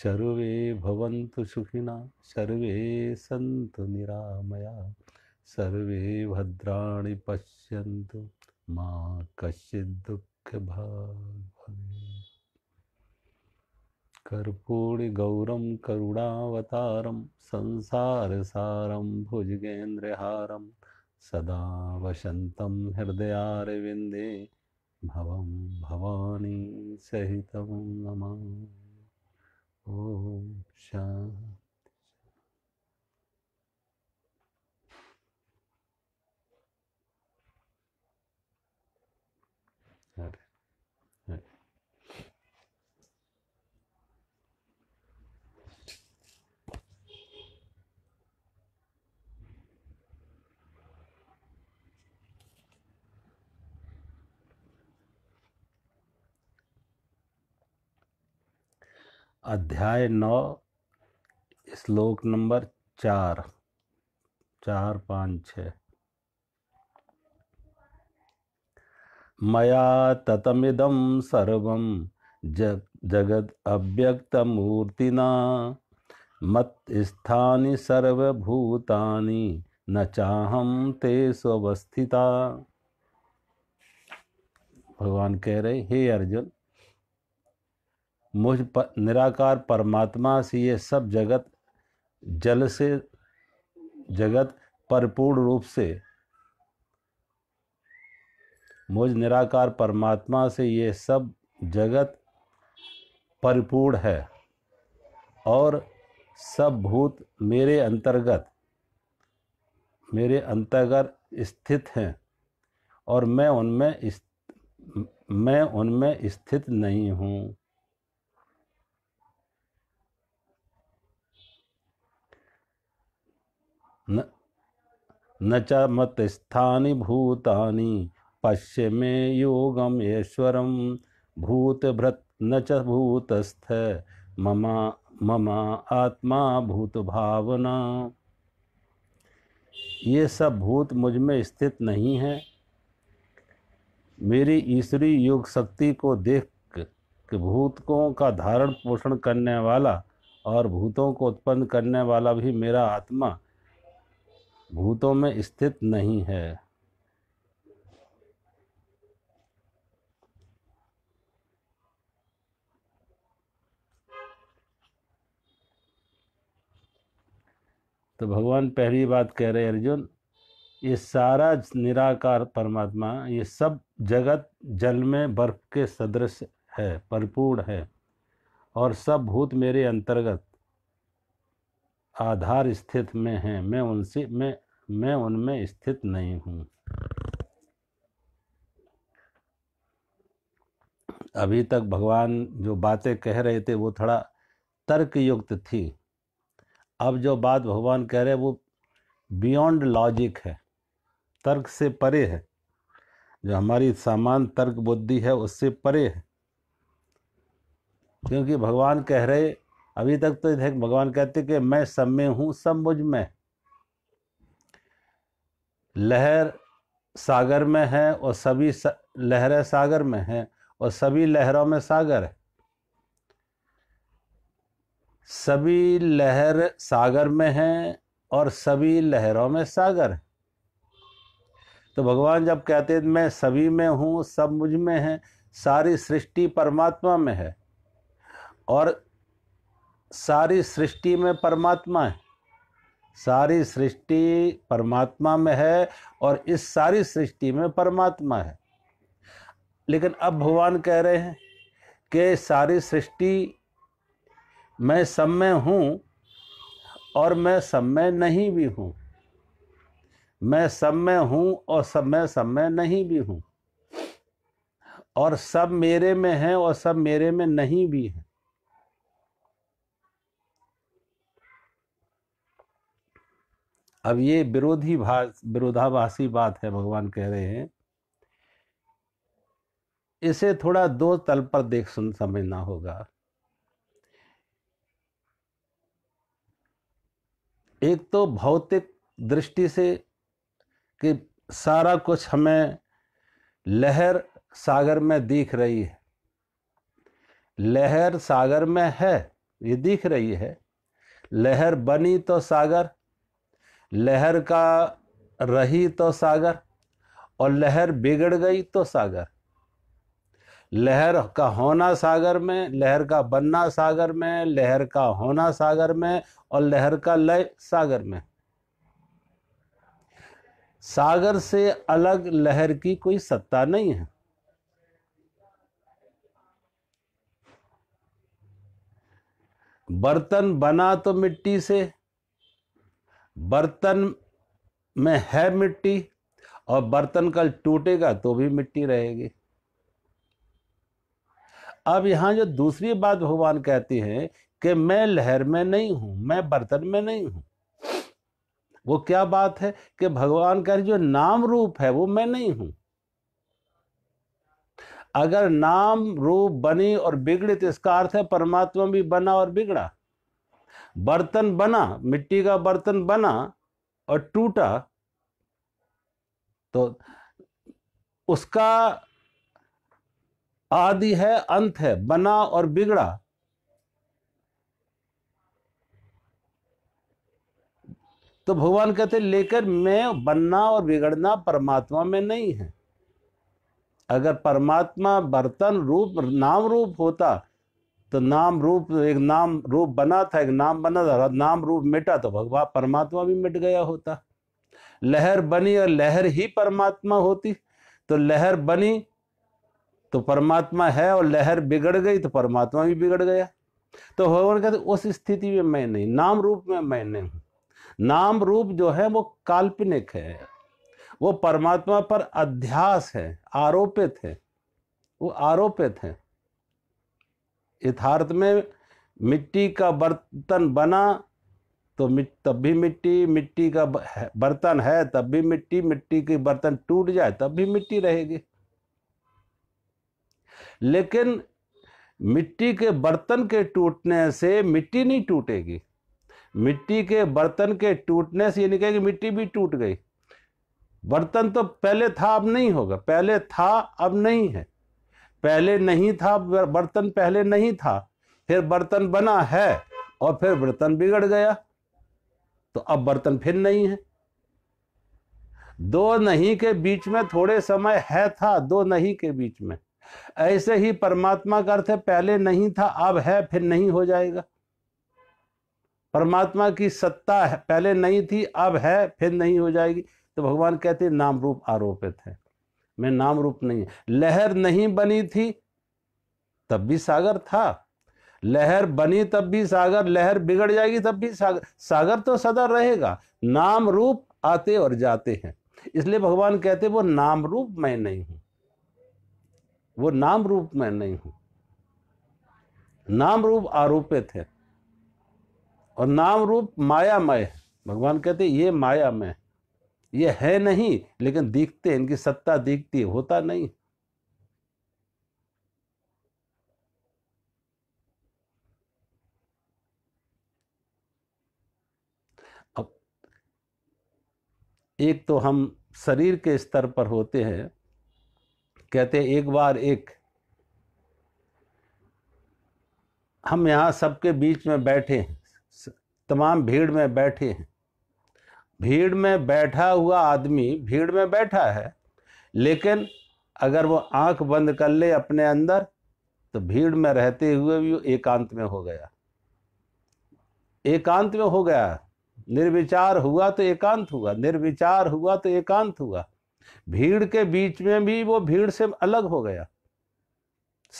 सर्वे भवन्तु सुखिना सर्वे सन्तु निरामया सर्वे भद्राणि पश्यन्तु मा कश्चिद्दुःखभाग् कर्पूरिगौरं करुणावतारं संसारसारं भुजगेन्द्रहारं सदा वसन्तं हृदयारविन्दे भवं भवानी सहितं नमामि 梦想。अध्याय नौ श्लोक नंबर चार चार पाँच छ मया ततमिदं सर्वं जग जगद मत मत्स्थानि सर्वभूतानि न चाहम ते स्वस्थिता भगवान कह रहे हे अर्जुन मुझ पर निराकार परमात्मा से ये सब जगत जल से जगत परिपूर्ण रूप से मुझ निराकार परमात्मा से ये सब जगत परिपूर्ण है और सब भूत मेरे अंतर्गत मेरे अंतर्गत स्थित हैं और मैं उनमें मैं उनमें स्थित नहीं हूँ न च मतस्थानि भूतानि पश्य मे योगम ईश्वरम भूतभृत न च भूतस्थ ममा ममा आत्मा भूत भावना ये सब भूत मुझ में स्थित नहीं है मेरी ईश्वरी योग शक्ति को देख कि भूतकों का धारण पोषण करने वाला और भूतों को उत्पन्न करने वाला भी मेरा आत्मा भूतों में स्थित नहीं है तो भगवान पहली बात कह रहे अर्जुन ये सारा निराकार परमात्मा ये सब जगत जल में बर्फ के सदृश है परिपूर्ण है और सब भूत मेरे अंतर्गत आधार स्थित में हैं मैं उनसे मैं मैं उनमें स्थित नहीं हूँ अभी तक भगवान जो बातें कह रहे थे वो थोड़ा तर्कयुक्त थी अब जो बात भगवान कह रहे वो बियॉन्ड लॉजिक है तर्क से परे है जो हमारी सामान्य तर्क बुद्धि है उससे परे है क्योंकि भगवान कह रहे अभी तक तो देख भगवान कहते कि मैं सब में हूँ सब मुझ में लहर सागर में है और सभी लहरें सागर में हैं और सभी लहरों में सागर है सभी लहर सागर में हैं और सभी लहरों में सागर है तो भगवान जब कहते हैं मैं सभी में हूँ सब मुझ में है सारी सृष्टि परमात्मा में है और सारी सृष्टि में परमात्मा है सारी सृष्टि परमात्मा में है और इस सारी सृष्टि में परमात्मा है लेकिन अब भगवान कह रहे हैं कि सारी सृष्टि मैं सब में हूँ और मैं सब में नहीं भी हूँ मैं सब में हूँ और सब में सब में नहीं भी हूँ और सब मेरे में है और सब मेरे में नहीं भी हैं अब ये विरोधी भाष विरोधाभासी बात है भगवान कह रहे हैं इसे थोड़ा दो तल पर देख सुन समझना होगा एक तो भौतिक दृष्टि से कि सारा कुछ हमें लहर सागर में दिख रही है लहर सागर में है ये दिख रही है लहर बनी तो सागर लहर का रही तो सागर और लहर बिगड़ गई तो सागर लहर का होना सागर में लहर का बनना सागर में लहर का होना सागर में और लहर का लय सागर में सागर से अलग लहर की कोई सत्ता नहीं है बर्तन बना तो मिट्टी से बर्तन में है मिट्टी और बर्तन कल टूटेगा तो भी मिट्टी रहेगी अब यहां जो दूसरी बात भगवान कहते हैं कि मैं लहर में नहीं हूं मैं बर्तन में नहीं हूं वो क्या बात है कि भगवान का जो नाम रूप है वो मैं नहीं हूं अगर नाम रूप बनी और बिगड़ी तो इसका अर्थ है परमात्मा भी बना और बिगड़ा बर्तन बना मिट्टी का बर्तन बना और टूटा तो उसका आदि है अंत है बना और बिगड़ा तो भगवान कहते लेकर मैं बनना और बिगड़ना परमात्मा में नहीं है अगर परमात्मा बर्तन रूप नाम रूप होता तो नाम रूप एक नाम रूप बना था एक नाम बना था नाम रूप मिटा तो भगवान परमात्मा भी मिट गया होता लहर बनी और लहर ही परमात्मा होती तो लहर बनी तो परमात्मा है और लहर बिगड़ गई तो परमात्मा भी बिगड़ गया तो भगवान कहते उस स्थिति में मैं नहीं नाम रूप में मैं नहीं हूँ नाम रूप जो है वो काल्पनिक है वो परमात्मा पर अध्यास है आरोपित है वो आरोपित है यथार्थ में मिट्टी का बर्तन बना तो तब भी मिट्टी मिट्टी का बर्तन है तब भी मिट्टी मिट्टी के बर्तन टूट जाए तब भी मिट्टी रहेगी लेकिन मिट्टी के बर्तन के टूटने से मिट्टी नहीं टूटेगी मिट्टी के बर्तन के टूटने से ये नहीं कहेगी मिट्टी भी टूट गई बर्तन तो पहले था अब नहीं होगा पहले था अब नहीं है पहले नहीं था बर्तन पहले नहीं था फिर बर्तन बना है और फिर बर्तन बिगड़ गया तो अब बर्तन फिर नहीं है दो नहीं के बीच में थोड़े समय है था दो नहीं के बीच में ऐसे ही परमात्मा का अर्थ है पहले नहीं था अब है फिर नहीं हो जाएगा परमात्मा की सत्ता है पहले नहीं थी अब है फिर नहीं हो जाएगी तो भगवान कहते नाम रूप आरोपित है में नाम रूप नहीं लहर नहीं बनी थी तब भी सागर था लहर बनी तब भी सागर लहर बिगड़ जाएगी तब भी सागर सागर तो सदा रहेगा नाम रूप आते और जाते हैं इसलिए भगवान कहते वो नाम रूप मैं नहीं हूं वो नाम रूप मैं नहीं हूं नाम रूप आरोपित है और नाम रूप मायामय है भगवान कहते ये मायामय है ये है नहीं लेकिन दिखते इनकी सत्ता दिखती होता नहीं अब एक तो हम शरीर के स्तर पर होते हैं कहते हैं एक बार एक हम यहाँ सबके बीच में बैठे तमाम भीड़ में बैठे हैं भीड़ में बैठा हुआ आदमी भीड़ में बैठा है लेकिन अगर वो आंख बंद कर ले अपने अंदर तो भीड़ में रहते हुए भी वो एकांत में हो गया एकांत में हो गया निर्विचार हुआ तो एकांत हुआ निर्विचार हुआ तो एकांत हुआ भीड़ के बीच में भी वो भीड़ से अलग हो गया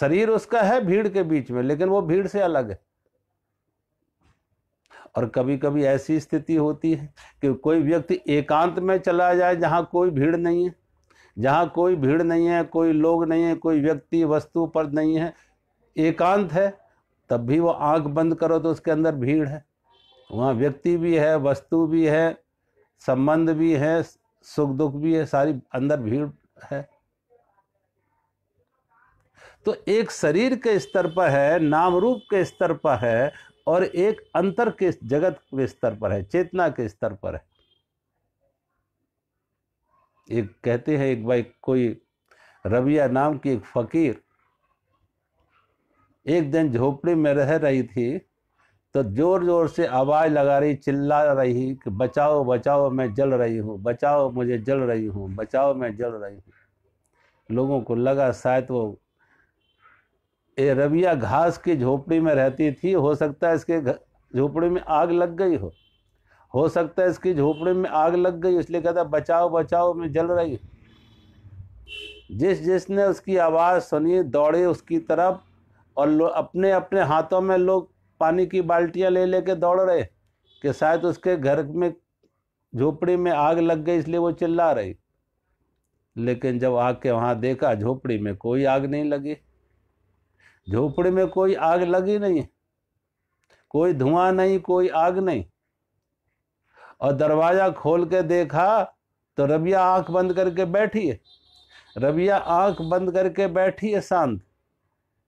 शरीर उसका है भीड़ के बीच में लेकिन वो भीड़ से अलग है और कभी कभी ऐसी स्थिति होती है कि कोई व्यक्ति एकांत में चला जाए जहाँ कोई भीड़ नहीं है जहाँ कोई भीड़ नहीं है कोई लोग नहीं है कोई व्यक्ति वस्तु पर नहीं है एकांत है तब भी वो आंख बंद करो तो उसके अंदर भीड़ है वहाँ व्यक्ति भी है वस्तु भी है संबंध भी है सुख दुख भी है सारी अंदर भीड़ है तो एक शरीर के स्तर पर है नाम रूप के स्तर पर है और एक अंतर के जगत के स्तर पर है चेतना के स्तर पर है एक कहते हैं एक भाई कोई रबिया नाम की एक फकीर एक दिन झोपड़ी में रह रही थी तो जोर जोर से आवाज़ लगा रही चिल्ला रही कि बचाओ बचाओ मैं जल रही हूँ बचाओ मुझे जल रही हूँ बचाओ मैं जल रही हूँ लोगों को लगा शायद वो ये रबिया घास की झोपड़ी में रहती थी हो सकता है इसके झोपड़ी में आग लग गई हो हो सकता है इसकी झोपड़ी में आग लग गई इसलिए कहता बचाओ बचाओ मैं जल रही जिस जिसने उसकी आवाज़ सुनी दौड़े उसकी तरफ और अपने अपने हाथों में लोग पानी की बाल्टियाँ ले लेके दौड़ रहे कि शायद उसके घर में झोपड़ी में आग लग गई इसलिए वो चिल्ला रही लेकिन जब आग के वहाँ देखा झोपड़ी में कोई आग नहीं लगी झोपड़ी में कोई आग लगी नहीं है कोई धुआं नहीं कोई आग नहीं और दरवाज़ा खोल के देखा तो रबिया आंख बंद करके बैठी है रबिया आंख बंद करके बैठी है शांत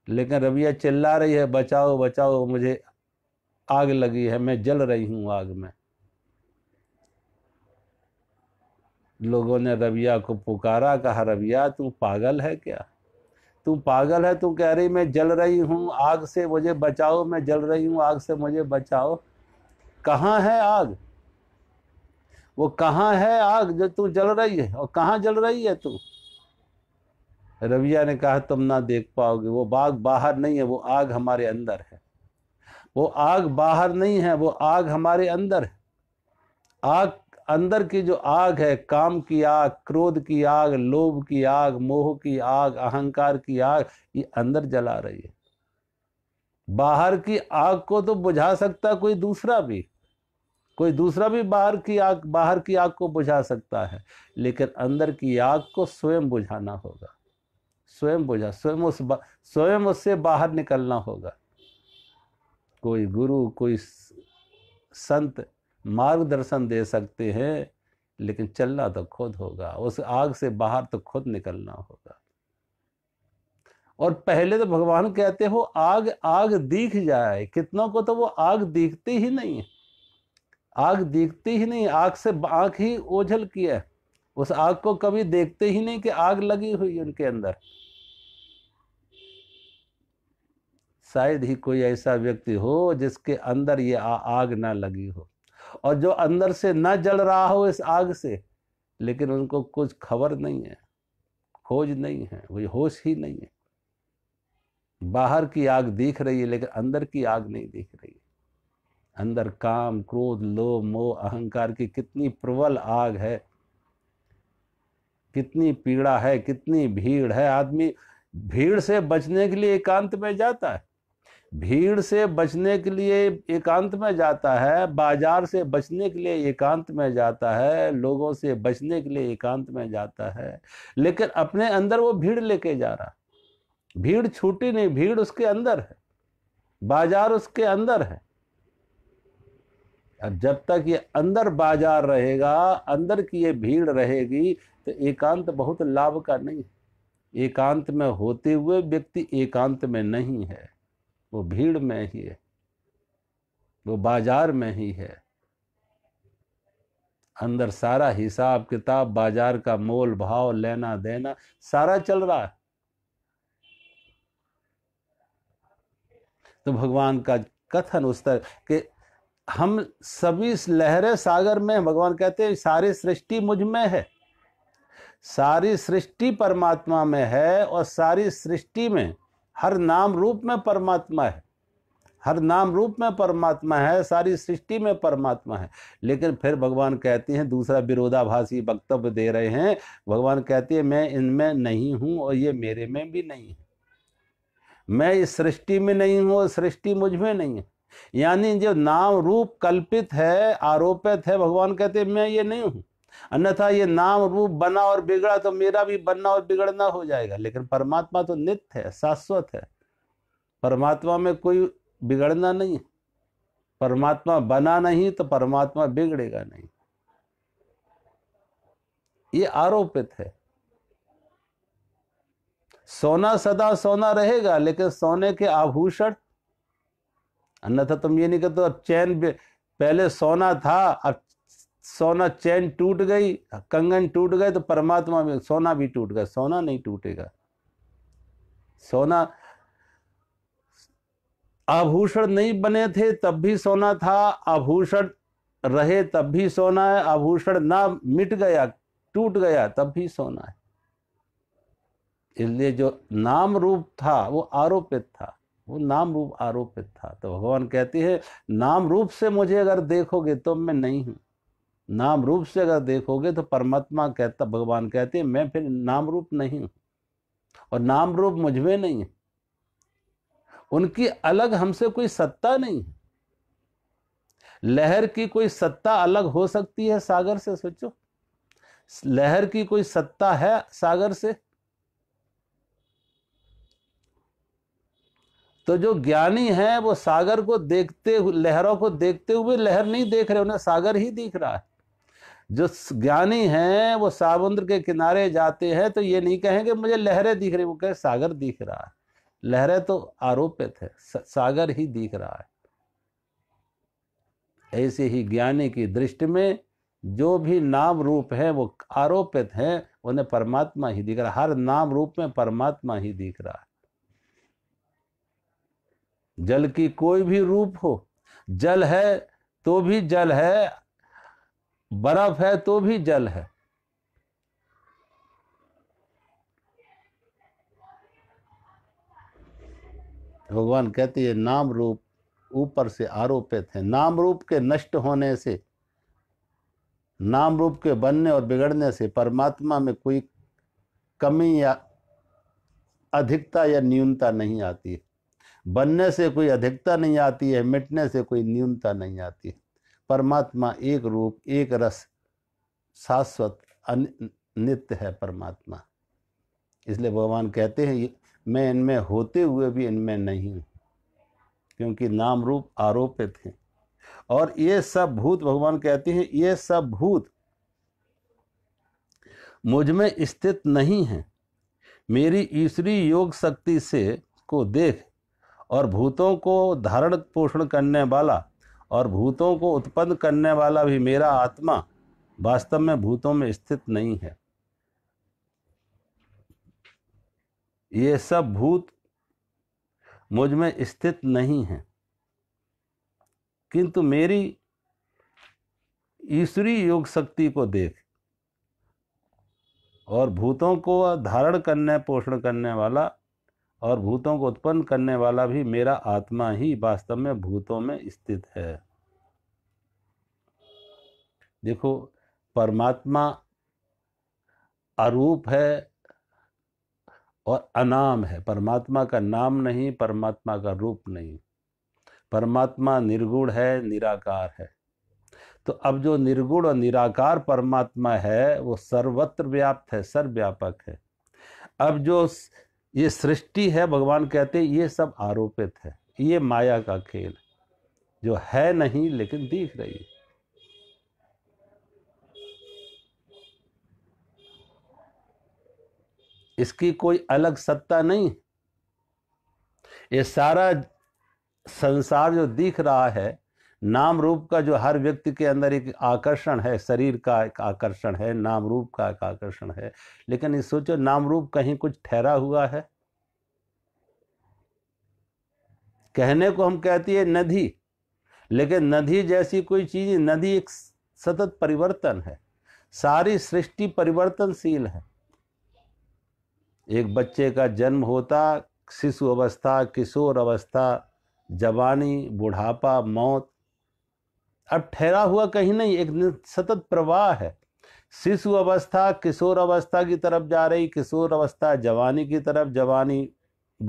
लेकिन रबिया चिल्ला रही है बचाओ बचाओ मुझे आग लगी है मैं जल रही हूं आग में लोगों ने रबिया को पुकारा कहा रबिया तू पागल है क्या तू पागल है तू कह रही मैं जल रही हूँ हम्म। आग से मुझे बचाओ मैं जल रही हूँ आग से मुझे बचाओ कहाँ है आग वो कहाँ है आग जो तू जल रही है और कहाँ जल रही है तू रविया ने कहा तुम ना देख पाओगे वो बाग बाहर नहीं है वो आग हमारे अंदर है वो आग बाहर नहीं है वो आग हमारे अंदर है आग अंदर की जो आग है काम की आग क्रोध की आग लोभ की आग मोह की आग अहंकार की आग ये अंदर जला रही है बाहर की आग को तो बुझा सकता कोई दूसरा भी कोई दूसरा भी बाहर की आग बाहर की आग को बुझा सकता है लेकिन अंदर की आग को स्वयं बुझाना होगा स्वयं बुझा स्वयं उस स्वयं उससे बाहर निकलना होगा कोई गुरु कोई संत मार्गदर्शन दे सकते हैं लेकिन चलना तो खुद होगा उस आग से बाहर तो खुद निकलना होगा और पहले तो भगवान कहते हो आग आग दिख जाए कितनों को तो वो आग दिखती ही नहीं है आग दिखती ही नहीं आग से आँख ही ओझल की है उस आग को कभी देखते ही नहीं कि आग लगी हुई उनके अंदर शायद ही कोई ऐसा व्यक्ति हो जिसके अंदर ये आ, आग ना लगी हो और जो अंदर से न जल रहा हो इस आग से लेकिन उनको कुछ खबर नहीं है खोज नहीं है कोई होश ही नहीं है बाहर की आग दिख रही है लेकिन अंदर की आग नहीं दिख रही है अंदर काम क्रोध लोभ मोह अहंकार की कितनी प्रबल आग है कितनी पीड़ा है कितनी भीड़ है आदमी भीड़ से बचने के लिए एकांत में जाता है भीड़ से बचने के लिए एकांत में जाता है बाजार से बचने के लिए एकांत में जाता है लोगों से बचने के लिए एकांत में जाता है लेकिन अपने अंदर वो भीड़ लेके जा रहा भीड़ छूटी नहीं भीड़ उसके अंदर है बाजार उसके अंदर है अब जब तक ये अंदर बाजार रहेगा अंदर की ये भीड़ रहेगी तो एकांत बहुत लाभ का नहीं है एकांत में होते हुए व्यक्ति एकांत में नहीं है वो भीड़ में ही है वो बाजार में ही है अंदर सारा हिसाब किताब बाजार का मोल भाव लेना देना सारा चल रहा है तो भगवान का कथन उस तरह कि हम सभी लहरें सागर में भगवान कहते हैं सारी सृष्टि मुझ में है सारी सृष्टि परमात्मा में है और सारी सृष्टि में हर नाम रूप में परमात्मा है हर नाम रूप में परमात्मा है सारी सृष्टि में परमात्मा है लेकिन फिर भगवान कहते हैं दूसरा विरोधाभासी वक्तव्य दे रहे हैं भगवान कहते हैं मैं इनमें नहीं हूँ और ये मेरे में भी नहीं है मैं इस सृष्टि में नहीं हूँ और सृष्टि मुझ में नहीं है यानी जो नाम रूप कल्पित है आरोपित है भगवान कहते हैं मैं ये नहीं हूँ अन्यथा ये नाम रूप बना और बिगड़ा तो मेरा भी बनना और बिगड़ना हो जाएगा लेकिन परमात्मा तो नित्य है शाश्वत है परमात्मा में कोई बिगड़ना नहीं है परमात्मा बना नहीं तो परमात्मा बिगड़ेगा नहीं ये आरोपित है सोना सदा सोना रहेगा लेकिन सोने के आभूषण अन्यथा तुम ये नहीं कहते तो अब चैन पहले सोना था अब सोना चैन टूट गई कंगन टूट गए तो परमात्मा में सोना भी टूट गया सोना नहीं टूटेगा सोना आभूषण नहीं बने थे तब भी सोना था आभूषण रहे तब भी सोना है आभूषण ना मिट गया टूट गया तब भी सोना है इसलिए जो नाम रूप था वो आरोपित था वो नाम रूप आरोपित था तो भगवान कहते हैं नाम रूप से मुझे अगर देखोगे तो मैं नहीं हूं नाम रूप से अगर देखोगे तो परमात्मा कहता भगवान कहते हैं मैं फिर नाम रूप नहीं हूँ और नाम रूप मुझ में नहीं है उनकी अलग हमसे कोई सत्ता नहीं है लहर की कोई सत्ता अलग हो सकती है सागर से सोचो लहर की कोई सत्ता है सागर से तो जो ज्ञानी है वो सागर को देखते लहरों को देखते हुए लहर नहीं देख रहे उन्हें सागर ही दिख रहा है जो ज्ञानी हैं वो समुद्र के किनारे जाते हैं तो ये नहीं कहेंगे मुझे लहरें दिख रही वो कहे सागर दिख रहा है लहरें तो आरोपित है सागर ही दिख रहा है ऐसे ही ज्ञानी की दृष्टि में जो भी नाम रूप है वो आरोपित है उन्हें परमात्मा ही दिख रहा है हर नाम रूप में परमात्मा ही दिख रहा है जल की कोई भी रूप हो जल है तो भी जल है बर्फ है तो भी जल है भगवान कहते हैं नाम रूप ऊपर से आरोपित है नाम रूप के नष्ट होने से नाम रूप के बनने और बिगड़ने से परमात्मा में कोई कमी या अधिकता या न्यूनता नहीं आती है बनने से कोई अधिकता नहीं आती है मिटने से कोई न्यूनता नहीं आती है परमात्मा एक रूप एक रस शाश्वत नित्य है परमात्मा इसलिए भगवान कहते हैं मैं इनमें होते हुए भी इनमें नहीं क्योंकि नाम रूप आरोपित हैं और ये सब भूत भगवान कहते हैं ये सब भूत मुझ में स्थित नहीं है मेरी ईश्वरी योग शक्ति से को देख और भूतों को धारण पोषण करने वाला और भूतों को उत्पन्न करने वाला भी मेरा आत्मा वास्तव में भूतों में स्थित नहीं है ये सब भूत मुझ में स्थित नहीं है किंतु मेरी ईश्वरी योग शक्ति को देख और भूतों को धारण करने पोषण करने वाला और भूतों को उत्पन्न करने वाला भी मेरा आत्मा ही वास्तव में भूतों में स्थित है देखो परमात्मा अरूप है और अनाम है परमात्मा का नाम नहीं परमात्मा का रूप नहीं परमात्मा निर्गुण है निराकार है तो अब जो निर्गुण और निराकार परमात्मा है वो सर्वत्र व्याप्त है सर्वव्यापक है अब जो ये सृष्टि है भगवान कहते हैं ये सब आरोपित है ये माया का खेल जो है नहीं लेकिन दिख रही है इसकी कोई अलग सत्ता नहीं ये सारा संसार जो दिख रहा है नाम रूप का जो हर व्यक्ति के अंदर एक आकर्षण है शरीर का एक आकर्षण है नाम रूप का एक आकर्षण है लेकिन ये सोचो नाम रूप कहीं कुछ ठहरा हुआ है कहने को हम कहती है नदी लेकिन नदी जैसी कोई चीज नदी एक सतत परिवर्तन है सारी सृष्टि परिवर्तनशील है एक बच्चे का जन्म होता शिशु अवस्था किशोर अवस्था जवानी बुढ़ापा मौत अब ठहरा हुआ कहीं नहीं एक सतत प्रवाह है शिशु अवस्था किशोर अवस्था की तरफ जा रही किशोर अवस्था जवानी की तरफ जवानी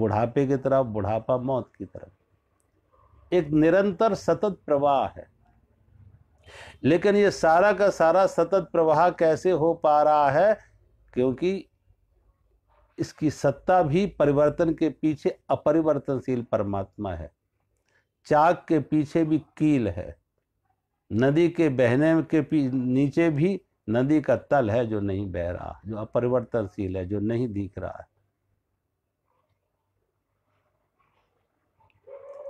बुढ़ापे की तरफ बुढ़ापा मौत की तरफ एक निरंतर सतत प्रवाह है लेकिन ये सारा का सारा सतत प्रवाह कैसे हो पा रहा है क्योंकि इसकी सत्ता भी परिवर्तन के पीछे अपरिवर्तनशील परमात्मा है चाक के पीछे भी कील है नदी के बहने के नीचे भी नदी का तल है जो नहीं बह रहा जो अपरिवर्तनशील है जो नहीं दिख रहा है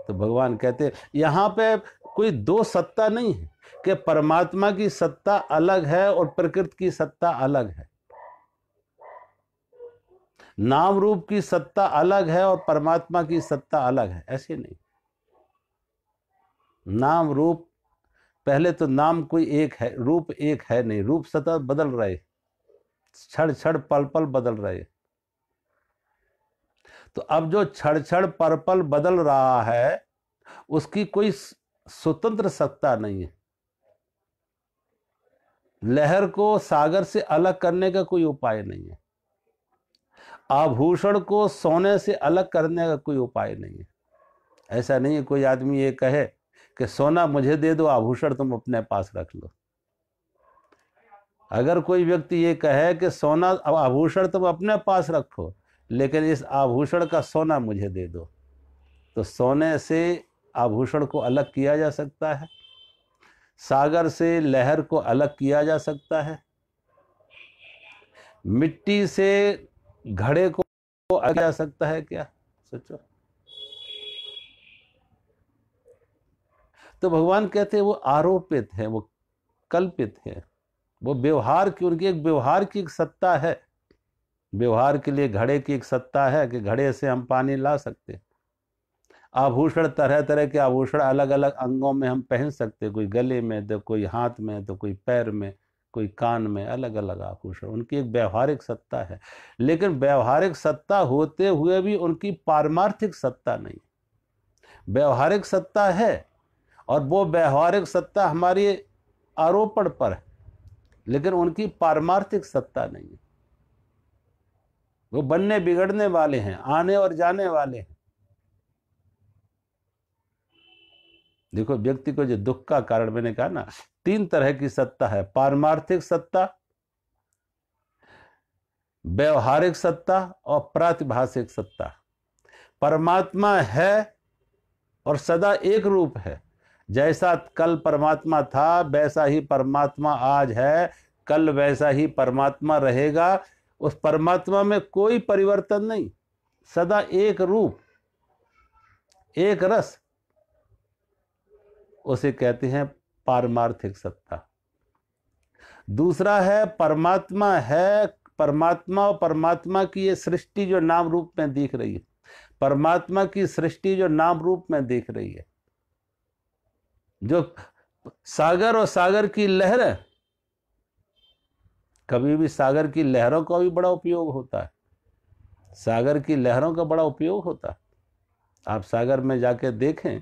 तो भगवान कहते यहां पे कोई दो सत्ता नहीं है कि परमात्मा की सत्ता अलग है और प्रकृति की सत्ता अलग है नाम रूप की सत्ता अलग है और परमात्मा की सत्ता अलग है ऐसे नहीं नाम रूप पहले तो नाम कोई एक है रूप एक है नहीं रूप सतह बदल रहे क्षण क्षण पल पल बदल रहे तो अब जो क्षण क्षण पल पल बदल रहा है उसकी कोई स्वतंत्र सत्ता नहीं है लहर को सागर से अलग करने का कोई उपाय नहीं है आभूषण को सोने से अलग करने का कोई उपाय नहीं है ऐसा नहीं है कोई आदमी ये कहे कि सोना मुझे दे दो आभूषण तुम अपने पास रख लो अगर कोई व्यक्ति ये कहे कि सोना आभूषण तुम अपने पास रखो लेकिन इस आभूषण का सोना मुझे दे दो तो सोने से आभूषण को अलग किया जा सकता है सागर से लहर को अलग किया जा सकता है मिट्टी से घड़े को अलग जा सकता है क्या सोचो तो भगवान कहते हैं वो आरोपित हैं वो कल्पित हैं वो व्यवहार की उनकी एक व्यवहार की एक सत्ता है व्यवहार के लिए घड़े की एक सत्ता है कि घड़े से हम पानी ला सकते हैं आभूषण तरह तरह के आभूषण अलग अलग अंगों में हम पहन सकते कोई गले में तो कोई हाथ में तो कोई पैर में कोई कान में अलग अलग आभूषण उनकी एक व्यवहारिक सत्ता है लेकिन व्यवहारिक सत्ता होते हुए भी उनकी पारमार्थिक सत्ता नहीं व्यवहारिक सत्ता है और वो व्यवहारिक सत्ता हमारी आरोपण पर है लेकिन उनकी पारमार्थिक सत्ता नहीं है वो बनने बिगड़ने वाले हैं आने और जाने वाले हैं देखो व्यक्ति को जो दुख का कारण मैंने कहा ना तीन तरह की सत्ता है पारमार्थिक सत्ता व्यवहारिक सत्ता और प्रातिभाषिक सत्ता परमात्मा है और सदा एक रूप है जैसा कल परमात्मा था वैसा ही परमात्मा आज है कल वैसा ही परमात्मा रहेगा उस परमात्मा में कोई परिवर्तन नहीं सदा एक रूप एक रस उसे कहते हैं पारमार्थिक सत्ता दूसरा है परमात्मा है परमात्मा और परमात्मा की ये सृष्टि जो नाम रूप में दिख रही है परमात्मा की सृष्टि जो नाम रूप में दिख रही है जो सागर और सागर की लहरें कभी भी सागर की लहरों का भी बड़ा उपयोग होता है सागर की लहरों का बड़ा उपयोग होता है आप सागर में जाके देखें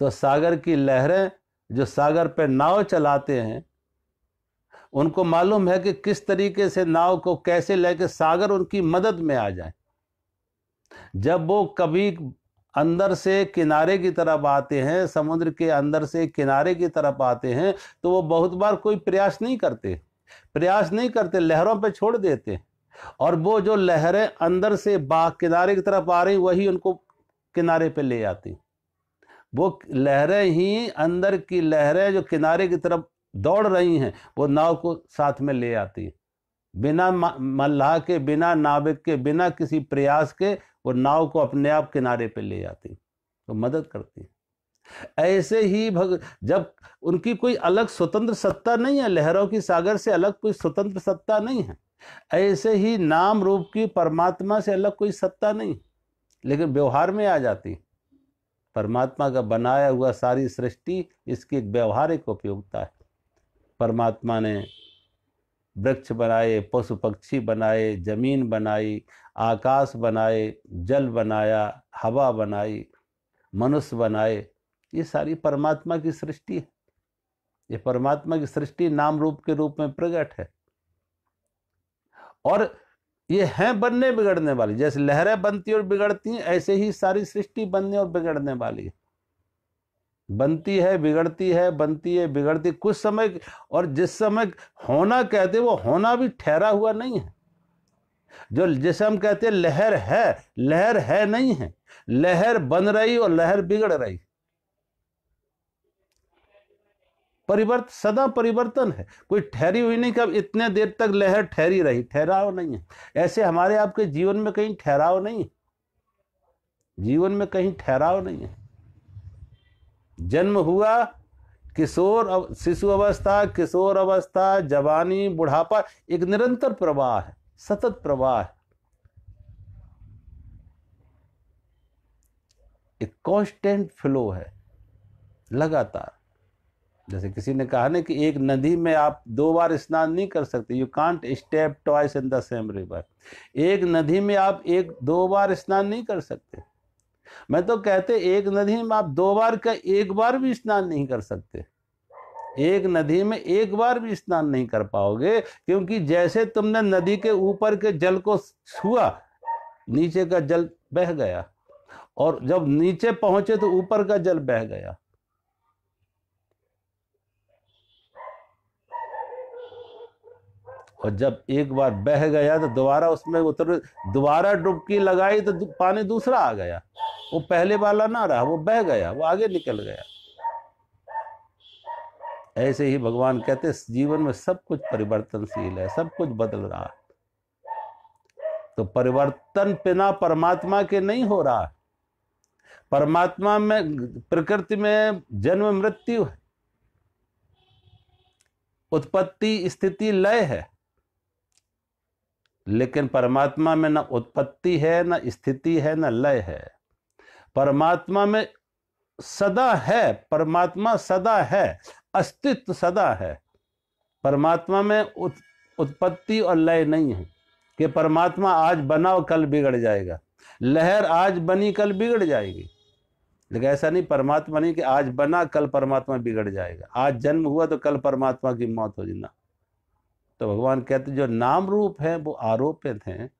तो सागर की लहरें जो सागर पर नाव चलाते हैं उनको मालूम है कि किस तरीके से नाव को कैसे लेके सागर उनकी मदद में आ जाए जब वो कभी अंदर से किनारे की तरफ आते हैं समुद्र के अंदर से किनारे की तरफ आते हैं तो वो बहुत बार कोई प्रयास नहीं करते प्रयास नहीं करते लहरों पे छोड़ देते और वो जो लहरें अंदर से बा किनारे की तरफ आ रही वही उनको किनारे पे ले आती वो लहरें ही अंदर की लहरें जो किनारे की तरफ दौड़ रही हैं वो नाव को साथ में ले आती बिना मल्लाह के बिना नाविक के बिना किसी प्रयास के वो नाव को अपने आप किनारे पे ले जाती तो मदद करती ऐसे ही भग जब उनकी कोई अलग स्वतंत्र सत्ता नहीं है लहरों की सागर से अलग कोई स्वतंत्र सत्ता नहीं है ऐसे ही नाम रूप की परमात्मा से अलग कोई सत्ता नहीं लेकिन व्यवहार में आ जाती परमात्मा का बनाया हुआ सारी सृष्टि इसकी एक व्यवहारिक उपयोगिता है परमात्मा ने वृक्ष बनाए पशु पक्षी बनाए जमीन बनाई आकाश बनाए जल बनाया हवा बनाई मनुष्य बनाए ये सारी परमात्मा की सृष्टि है ये परमात्मा की सृष्टि नाम रूप के रूप में प्रकट है और ये हैं बनने बिगड़ने वाली जैसे लहरें बनती और बिगड़ती हैं ऐसे ही सारी सृष्टि बनने और बिगड़ने वाली है बनती है बिगड़ती है बनती है बिगड़ती कुछ समय और जिस समय होना कहते वो होना भी ठहरा हुआ नहीं है जो जिसे हम कहते हैं लहर है लहर है नहीं है लहर बन रही और लहर बिगड़ रही परिवर्तन सदा परिवर्तन है कोई ठहरी हुई नहीं कब इतने देर तक लहर ठहरी रही ठहराव नहीं है ऐसे हमारे आपके जीवन में कहीं ठहराव नहीं है जीवन में कहीं ठहराव नहीं है जन्म हुआ किशोर शिशु अवस्था किशोर अवस्था जवानी बुढ़ापा एक निरंतर प्रवाह है सतत प्रवाह है एक कांस्टेंट फ्लो है लगातार जैसे किसी ने कहा ना कि एक नदी में आप दो बार स्नान नहीं कर सकते you can't step twice in the same river एक नदी में आप एक दो बार स्नान नहीं कर सकते मैं तो कहते एक नदी में आप दो बार का एक बार भी स्नान नहीं कर सकते एक नदी में एक बार भी स्नान नहीं कर पाओगे क्योंकि जैसे तुमने नदी के ऊपर के जल को छुआ नीचे का जल बह गया और जब नीचे पहुंचे तो ऊपर का जल बह गया और जब एक बार बह गया तो दोबारा उसमें उतर दोबारा डुबकी लगाई तो पानी दूसरा आ गया वो पहले वाला ना रहा वो बह गया वो आगे निकल गया ऐसे ही भगवान कहते जीवन में सब कुछ परिवर्तनशील है सब कुछ बदल रहा है तो परिवर्तन बिना परमात्मा के नहीं हो रहा परमात्मा में प्रकृति में जन्म मृत्यु है उत्पत्ति स्थिति लय है लेकिन परमात्मा में न उत्पत्ति है न स्थिति है न लय है परमात्मा में सदा है परमात्मा सदा है अस्तित्व सदा है परमात्मा में उत, उत्पत्ति और लय नहीं है कि परमात्मा आज बना और कल बिगड़ जाएगा लहर आज बनी कल बिगड़ जाएगी लेकिन ऐसा नहीं परमात्मा नहीं कि आज बना कल परमात्मा बिगड़ जाएगा आज जन्म हुआ तो कल परमात्मा की मौत हो जाना तो भगवान कहते जो नाम रूप है वो आरोपित हैं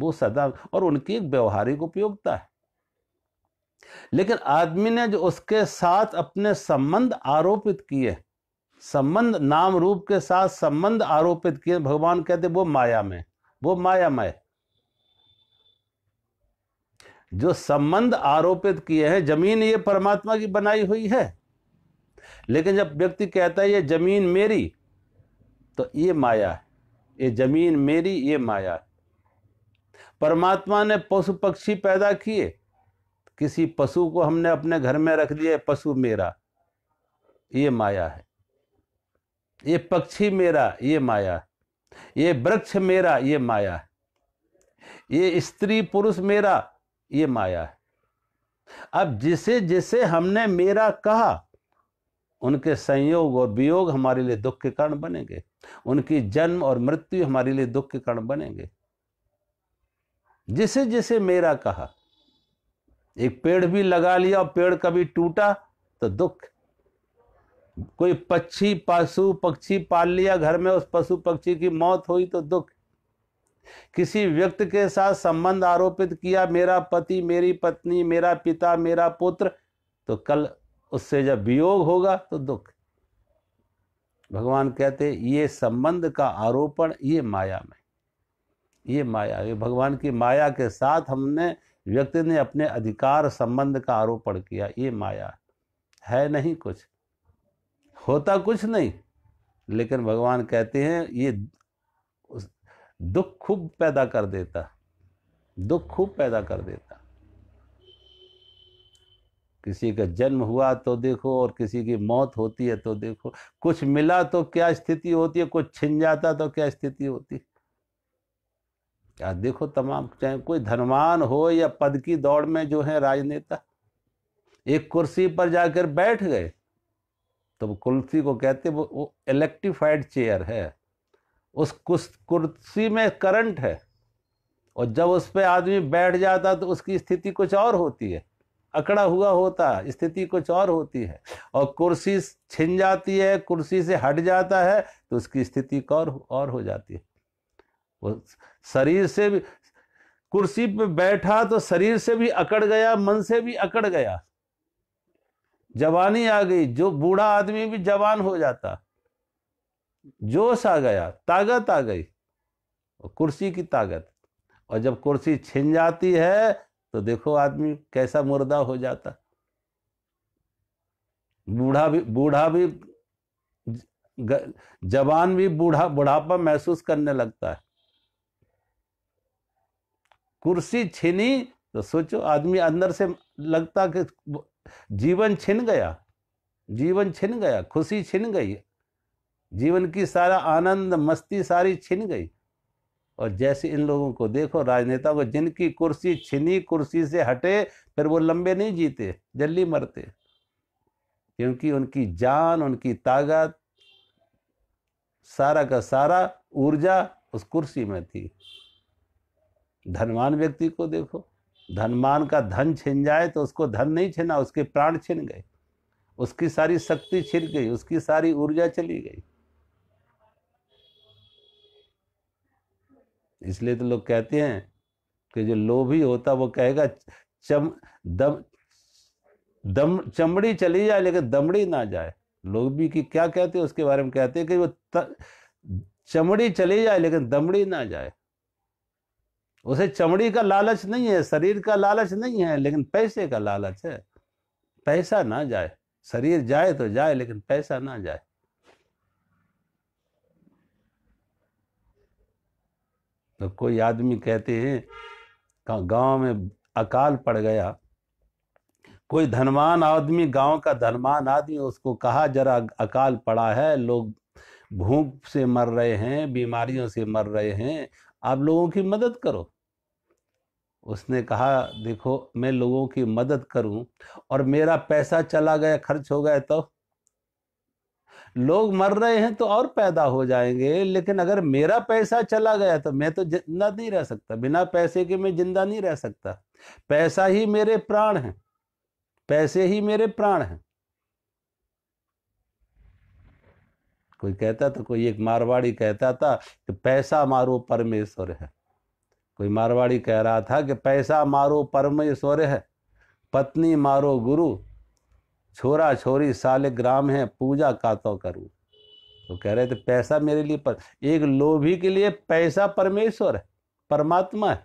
वो सदा और उनकी एक व्यवहारिक उपयोगिता है लेकिन आदमी ने जो उसके साथ अपने संबंध आरोपित किए संबंध नाम रूप के साथ संबंध आरोपित किए भगवान कहते वो माया में वो मायामय जो संबंध आरोपित किए हैं जमीन ये परमात्मा की बनाई हुई है लेकिन जब व्यक्ति कहता है ये जमीन मेरी तो ये माया है ये जमीन मेरी ये माया है परमात्मा ने पशु पक्षी पैदा किए किसी पशु को हमने अपने घर में रख लिया पशु मेरा ये माया है ये पक्षी मेरा ये माया है ये वृक्ष मेरा ये माया है ये स्त्री पुरुष मेरा ये माया है अब जिसे जिसे हमने मेरा कहा उनके संयोग और वियोग हमारे लिए दुख के कारण बनेंगे उनकी जन्म और मृत्यु हमारे लिए दुख के कारण बनेंगे जिसे जिसे मेरा कहा एक पेड़ भी लगा लिया और पेड़ कभी टूटा तो दुख कोई पक्षी पशु पक्षी पाल लिया घर में उस पशु पक्षी की मौत हुई तो दुख किसी व्यक्ति के साथ संबंध आरोपित किया मेरा पति मेरी पत्नी मेरा पिता मेरा पुत्र तो कल उससे जब वियोग होगा तो दुख भगवान कहते ये संबंध का आरोपण ये माया में ये माया ये भगवान की माया के साथ हमने व्यक्ति ने अपने अधिकार संबंध का आरोपण किया ये माया है नहीं कुछ होता कुछ नहीं लेकिन भगवान कहते हैं ये दुख खूब पैदा कर देता दुख खूब पैदा कर देता किसी का जन्म हुआ तो देखो और किसी की मौत होती है तो देखो कुछ मिला तो क्या स्थिति होती है कुछ छिन जाता तो क्या स्थिति होती क्या देखो तमाम चाहे कोई धनवान हो या पद की दौड़ में जो है राजनेता एक कुर्सी पर जाकर बैठ गए तो कुर्सी को कहते वो, वो इलेक्ट्रीफाइड चेयर है उस कुर्सी में करंट है और जब उस पर आदमी बैठ जाता तो उसकी स्थिति कुछ और होती है अकड़ा हुआ होता स्थिति कुछ और होती है और कुर्सी छिन जाती है कुर्सी से हट जाता है तो उसकी स्थिति और और हो जाती है वो शरीर से भी कुर्सी पे बैठा तो शरीर से भी अकड़ गया मन से भी अकड़ गया जवानी आ गई जो बूढ़ा आदमी भी जवान हो जाता जोश आ गया ताकत आ गई कुर्सी की ताकत और जब कुर्सी छिन जाती है तो देखो आदमी कैसा मुर्दा हो जाता बूढ़ा भी बूढ़ा भी जवान भी बूढ़ा बुढ़ापा महसूस करने लगता है कुर्सी छिनी तो सोचो आदमी अंदर से लगता कि जीवन छिन गया जीवन छिन गया खुशी छिन गई जीवन की सारा आनंद मस्ती सारी छिन गई और जैसे इन लोगों को देखो राजनेताओं को जिनकी कुर्सी छिनी कुर्सी से हटे फिर वो लंबे नहीं जीते जल्दी मरते क्योंकि उनकी जान उनकी ताकत सारा का सारा ऊर्जा उस कुर्सी में थी धनवान व्यक्ति को देखो धनवान का धन छिन जाए तो उसको धन नहीं छिना उसके प्राण छिन गए उसकी सारी शक्ति छिन गई उसकी सारी ऊर्जा चली गई इसलिए तो लोग कहते हैं कि जो लोभी होता वो कहेगा चम दम दम चमड़ी चली जाए लेकिन दमड़ी ना जाए लोभी की क्या कहते हैं उसके बारे में कहते हैं कि वो त, चमड़ी चली जाए लेकिन दमड़ी ना जाए उसे चमड़ी का लालच नहीं है शरीर का लालच नहीं है लेकिन पैसे का लालच है पैसा ना जाए शरीर जाए तो जाए लेकिन पैसा ना जाए तो कोई आदमी कहते हैं गांव में अकाल पड़ गया कोई धनवान आदमी गांव का धनवान आदमी उसको कहा जरा अकाल पड़ा है लोग भूख से मर रहे हैं बीमारियों से मर रहे हैं आप लोगों की मदद करो उसने कहा देखो मैं लोगों की मदद करूं और मेरा पैसा चला गया खर्च हो गया तो लोग मर रहे हैं तो और पैदा हो जाएंगे लेकिन अगर मेरा पैसा चला गया तो मैं तो जिंदा नहीं रह सकता बिना पैसे के मैं जिंदा नहीं रह सकता पैसा ही मेरे प्राण है पैसे ही मेरे प्राण हैं कोई कहता था कोई एक मारवाड़ी कहता था कि पैसा मारो परमेश्वर है कोई मारवाड़ी कह रहा था कि पैसा मारो परमेश्वर है पत्नी मारो गुरु छोरा छोरी साले ग्राम है पूजा का तो करूँ तो कह रहे थे पैसा मेरे लिए पर एक लोभी के लिए पैसा परमेश्वर है परमात्मा है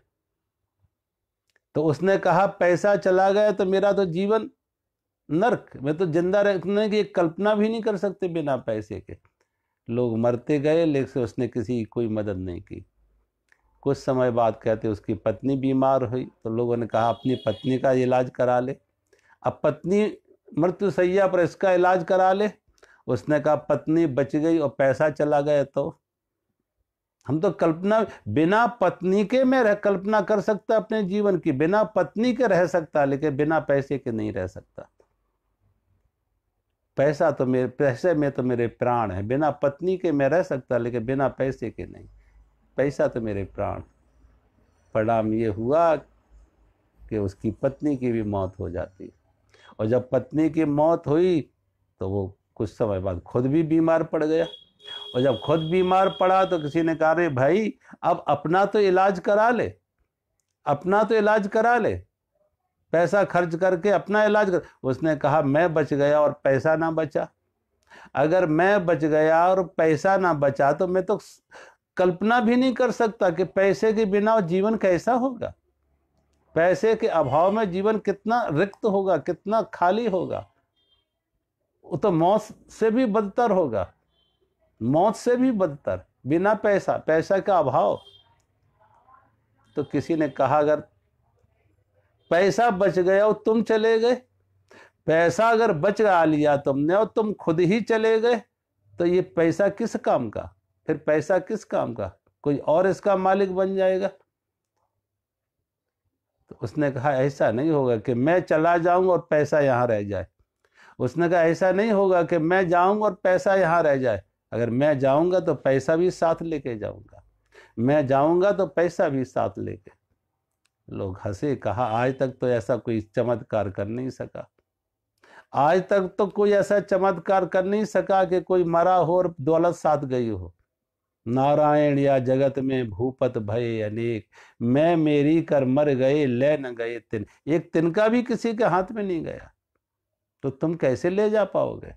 तो उसने कहा पैसा चला गया तो मेरा तो जीवन नरक मैं तो जिंदा रखने की कल्पना भी नहीं कर सकते बिना पैसे के लोग मरते गए लेकिन उसने किसी की कोई मदद नहीं की कुछ समय बाद कहते उसकी पत्नी बीमार हुई तो लोगों ने कहा अपनी पत्नी का इलाज करा ले अब पत्नी मृत्यु सैया पर इसका इलाज करा ले उसने कहा पत्नी बच गई और पैसा चला गया तो हम तो कल्पना बिना पत्नी के मैं रह कल्पना कर सकता अपने जीवन की बिना पत्नी के रह सकता लेकिन बिना पैसे के नहीं रह सकता पैसा तो मेरे पैसे में तो मेरे प्राण है बिना पत्नी के मैं रह सकता लेकिन बिना पैसे के नहीं पैसा तो मेरे प्राण परिणाम ये हुआ कि उसकी पत्नी की भी मौत हो जाती और जब पत्नी की मौत हुई तो वो कुछ समय बाद खुद भी बीमार पड़ गया और जब खुद बीमार पड़ा तो किसी ने कहा रे भाई अब अपना तो इलाज करा ले अपना तो इलाज करा ले पैसा खर्च करके अपना इलाज कर उसने कहा मैं बच गया और पैसा ना बचा अगर मैं बच गया और पैसा ना बचा तो मैं तो कल्पना भी नहीं कर सकता कि पैसे के बिना जीवन कैसा होगा पैसे के अभाव में जीवन कितना रिक्त होगा कितना खाली होगा वो तो मौत से भी बदतर होगा मौत से भी बदतर बिना पैसा पैसा का अभाव तो किसी ने कहा अगर पैसा बच गया और तुम चले गए पैसा अगर बच गया लिया तुमने और तुम खुद ही चले गए तो ये पैसा किस काम का फिर पैसा किस काम का कोई और इसका मालिक बन जाएगा उसने कहा ऐसा नहीं होगा कि मैं चला जाऊं और पैसा यहाँ रह जाए उसने कहा ऐसा नहीं होगा कि मैं जाऊँगा और पैसा यहाँ रह जाए अगर मैं जाऊँगा तो पैसा भी साथ लेके जाऊंगा मैं जाऊँगा तो पैसा भी साथ लेके लोग हंसे कहा आज तक तो ऐसा कोई चमत्कार कर नहीं सका आज तक तो कोई ऐसा चमत्कार कर नहीं सका कि कोई मरा हो और दौलत साथ गई हो नारायण या जगत में भूपत भय अनेक मैं मेरी कर मर गए ले न गए तिन एक तिनका भी किसी के हाथ में नहीं गया तो तुम कैसे ले जा पाओगे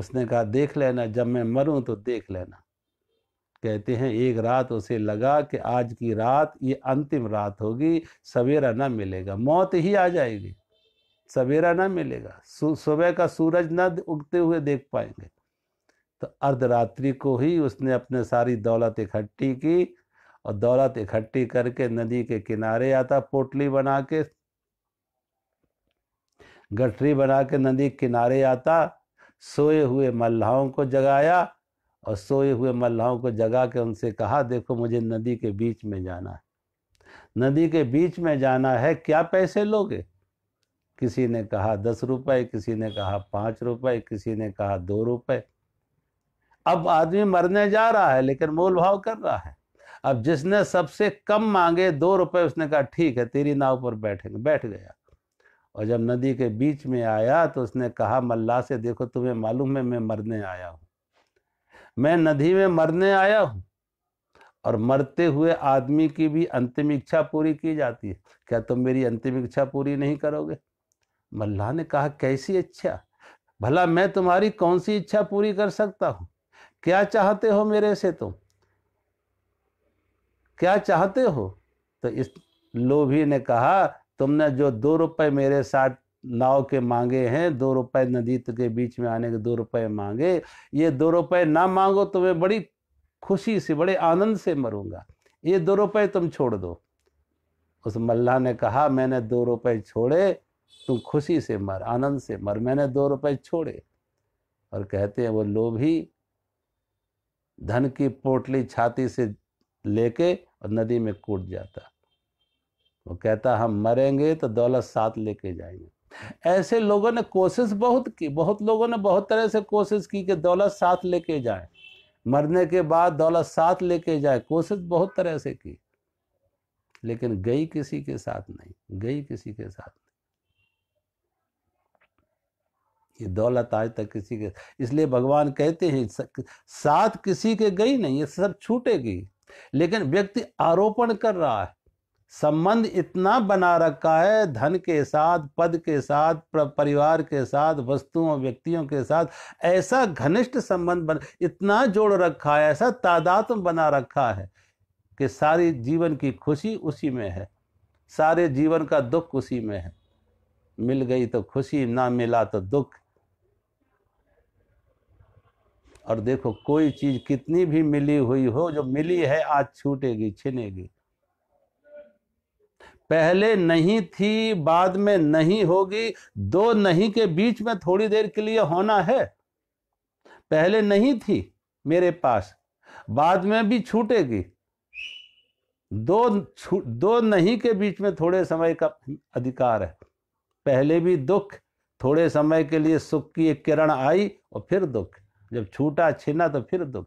उसने कहा देख लेना जब मैं मरूं तो देख लेना कहते हैं एक रात उसे लगा कि आज की रात ये अंतिम रात होगी सवेरा ना मिलेगा मौत ही आ जाएगी सवेरा ना मिलेगा सुबह का सूरज ना उगते हुए देख पाएंगे तो अर्धरात्रि को ही उसने अपने सारी दौलत इकट्ठी की और दौलत इकट्ठी करके नदी के किनारे आता पोटली बना के गठरी बना के नदी किनारे आता सोए हुए मल्लाहों को जगाया और सोए हुए मल्लाहों को जगा के उनसे कहा देखो मुझे नदी के बीच में जाना है नदी के बीच में जाना है क्या पैसे लोगे किसी ने कहा दस रुपए किसी ने कहा पाँच रुपए किसी ने कहा दो रुपए अब आदमी मरने जा रहा है लेकिन मोल भाव कर रहा है अब जिसने सबसे कम मांगे दो रुपए उसने कहा ठीक है तेरी नाव पर बैठेंगे बैठ गया और जब नदी के बीच में आया तो उसने कहा मल्ला से देखो तुम्हें मालूम है मैं मरने आया हूँ मैं नदी में मरने आया हूँ और मरते हुए आदमी की भी अंतिम इच्छा पूरी की जाती है क्या तुम मेरी अंतिम इच्छा पूरी नहीं करोगे मल्लाह ने कहा कैसी इच्छा भला मैं तुम्हारी कौन सी इच्छा पूरी कर सकता हूँ क्या चाहते हो मेरे से तुम क्या चाहते हो तो इस लोभी ने कहा तुमने जो दो रुपए मेरे साथ नाव के मांगे हैं दो रुपए नदी के बीच में आने के दो रुपए मांगे ये दो रुपए ना मांगो तुम्हें तो बड़ी खुशी से बड़े आनंद से मरूंगा ये दो रुपए तुम छोड़ दो उस मल्ला ने कहा मैंने दो रुपए छोड़े तुम खुशी से मर आनंद से मर मैंने दो रुपए छोड़े और कहते हैं वो लोभी धन की पोटली छाती से लेके और नदी में कूद जाता वो कहता हम मरेंगे तो दौलत साथ लेके जाएंगे ऐसे लोगों ने कोशिश बहुत की बहुत लोगों ने बहुत तरह से कोशिश की कि दौलत साथ लेके जाए मरने के बाद दौलत साथ लेके जाए कोशिश बहुत तरह से की लेकिन गई किसी के साथ नहीं गई किसी के साथ नहीं ये दौलत आज तक किसी के इसलिए भगवान कहते हैं साथ किसी के गई नहीं ये सब छूटेगी लेकिन व्यक्ति आरोपण कर रहा है संबंध इतना बना रखा है धन के साथ पद के साथ परिवार के साथ वस्तुओं व्यक्तियों के साथ ऐसा घनिष्ठ संबंध बन इतना जोड़ रखा है ऐसा तादात बना रखा है कि सारी जीवन की खुशी उसी में है सारे जीवन का दुख उसी में है मिल गई तो खुशी ना मिला तो दुख और देखो कोई चीज़ कितनी भी मिली हुई हो जो मिली है आज छूटेगी छिनेगी पहले नहीं थी बाद में नहीं होगी दो नहीं के बीच में थोड़ी देर के लिए होना है पहले नहीं थी मेरे पास बाद में भी छूटेगी दो छू, दो नहीं के बीच में थोड़े समय का अधिकार है पहले भी दुख थोड़े समय के लिए सुख की एक किरण आई और फिर दुख जब छूटा छीना तो फिर दुख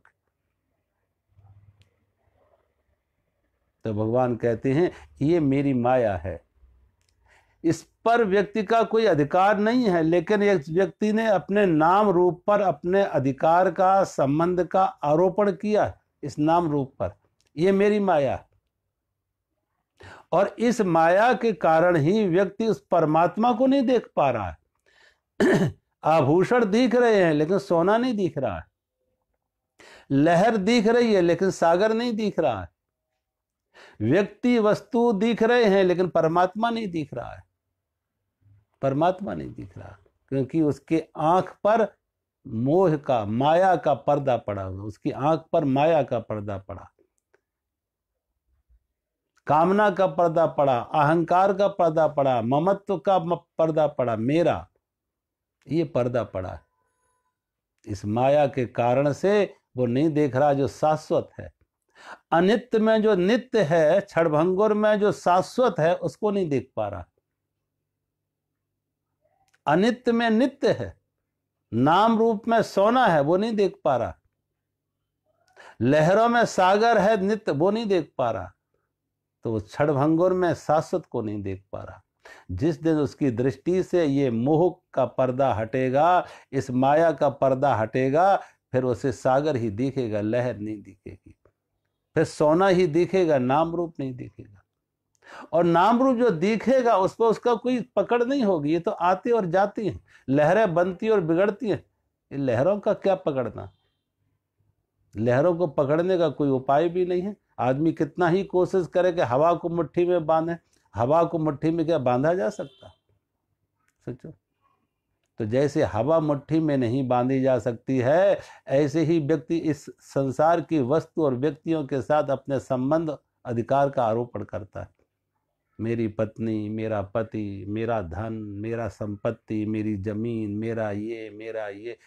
तो भगवान कहते हैं ये मेरी माया है इस पर व्यक्ति का कोई अधिकार नहीं है लेकिन एक व्यक्ति ने अपने नाम रूप पर अपने अधिकार का संबंध का आरोपण किया इस नाम रूप पर यह मेरी माया और इस माया के कारण ही व्यक्ति उस परमात्मा को नहीं देख पा रहा है आभूषण दिख रहे हैं लेकिन सोना नहीं दिख रहा है लहर दिख रही है लेकिन सागर नहीं दिख रहा है व्यक्ति वस्तु दिख रहे हैं लेकिन परमात्मा नहीं दिख रहा है परमात्मा नहीं दिख रहा क्योंकि उसके आंख पर मोह का माया का पर्दा पड़ा हुआ उसकी आंख पर माया का पर्दा पड़ा कामना का पर्दा पड़ा अहंकार का पर्दा पड़ा ममत्व का पर्दा पड़ा मेरा ये पर्दा पड़ा है इस माया के कारण से वो नहीं देख रहा जो शाश्वत है अनित्य में जो नित्य है क्षणभंगुर में जो शाश्वत है उसको नहीं देख पा रहा अनित्य में नित्य है नाम रूप में सोना है वो नहीं देख पा रहा लहरों में सागर है नित्य वो नहीं देख पा रहा तो वो क्षणभंगुर में शाश्वत को नहीं देख पा रहा जिस दिन उसकी दृष्टि से ये मोह का पर्दा हटेगा इस माया का पर्दा हटेगा फिर उसे सागर ही दिखेगा लहर नहीं दिखेगी फिर सोना ही दिखेगा नाम रूप नहीं दिखेगा और नाम रूप जो दिखेगा उस पर उसका कोई पकड़ नहीं होगी ये तो आती और जाती हैं लहरें बनती और बिगड़ती हैं इन लहरों का क्या पकड़ना लहरों को पकड़ने का कोई उपाय भी नहीं है आदमी कितना ही कोशिश करे कि हवा को मुट्ठी में बांधे हवा को मुट्ठी में क्या बांधा जा सकता सोचो तो जैसे हवा मुट्ठी में नहीं बांधी जा सकती है ऐसे ही व्यक्ति इस संसार की वस्तु और व्यक्तियों के साथ अपने संबंध अधिकार का आरोपण करता है मेरी पत्नी मेरा पति मेरा धन मेरा संपत्ति मेरी जमीन मेरा ये मेरा ये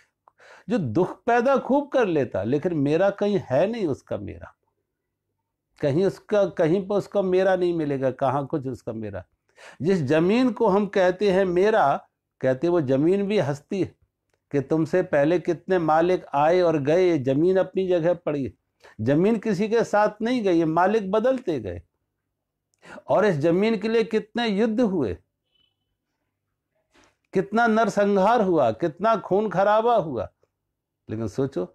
जो दुख पैदा खूब कर लेता लेकिन मेरा कहीं है नहीं उसका मेरा कहीं उसका कहीं पर उसका मेरा नहीं मिलेगा कहाँ कुछ उसका मेरा जिस जमीन को हम कहते हैं मेरा कहते वो जमीन भी हस्ती है कि तुमसे पहले कितने मालिक आए और गए जमीन अपनी जगह पड़ी जमीन किसी के साथ नहीं गई मालिक बदलते गए और इस जमीन के लिए कितने युद्ध हुए कितना नरसंहार हुआ कितना खून खराबा हुआ लेकिन सोचो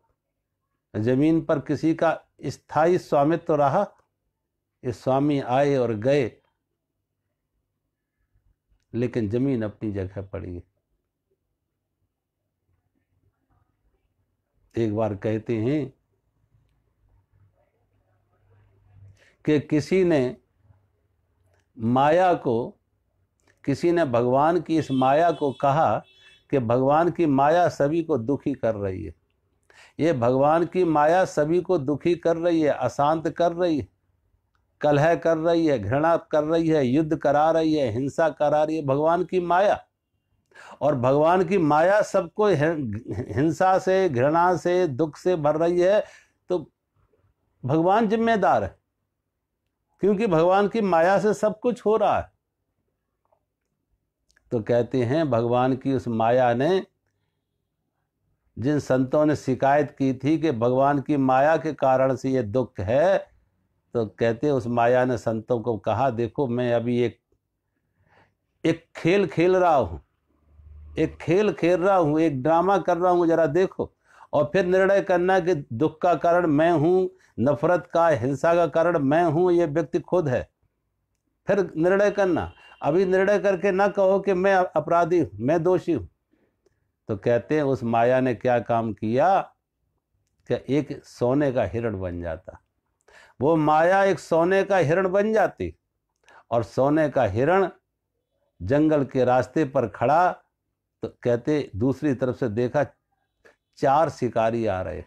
जमीन पर किसी का स्थायी स्वामित्व तो रहा ये स्वामी आए और गए लेकिन जमीन अपनी जगह पड़ी है एक बार कहते हैं कि किसी ने माया को किसी ने भगवान की इस माया को कहा कि भगवान की माया सभी को दुखी कर रही है ये भगवान की माया सभी को दुखी कर रही है अशांत कर रही है कलह कर रही है घृणा कर रही है युद्ध करा रही है हिंसा करा रही है भगवान की माया और भगवान की माया सबको हिंसा से घृणा से दुख से भर रही है तो भगवान जिम्मेदार है क्योंकि भगवान की माया से सब कुछ हो रहा है तो कहते हैं भगवान की उस माया ने जिन संतों ने शिकायत की थी कि भगवान की माया के कारण से ये दुख है तो कहते उस माया ने संतों को कहा देखो मैं अभी एक एक खेल खेल रहा हूँ एक खेल खेल रहा हूँ एक ड्रामा कर रहा हूँ जरा देखो और फिर निर्णय करना कि दुख का कारण मैं हूँ नफरत का हिंसा का कारण मैं हूँ ये व्यक्ति खुद है फिर निर्णय करना अभी निर्णय करके ना कहो कि मैं अपराधी हूँ मैं दोषी हूँ तो कहते हैं उस माया ने क्या काम किया कि एक सोने का हिरण बन जाता वो माया एक सोने का हिरण बन जाती और सोने का हिरण जंगल के रास्ते पर खड़ा तो कहते दूसरी तरफ से देखा चार शिकारी आ रहे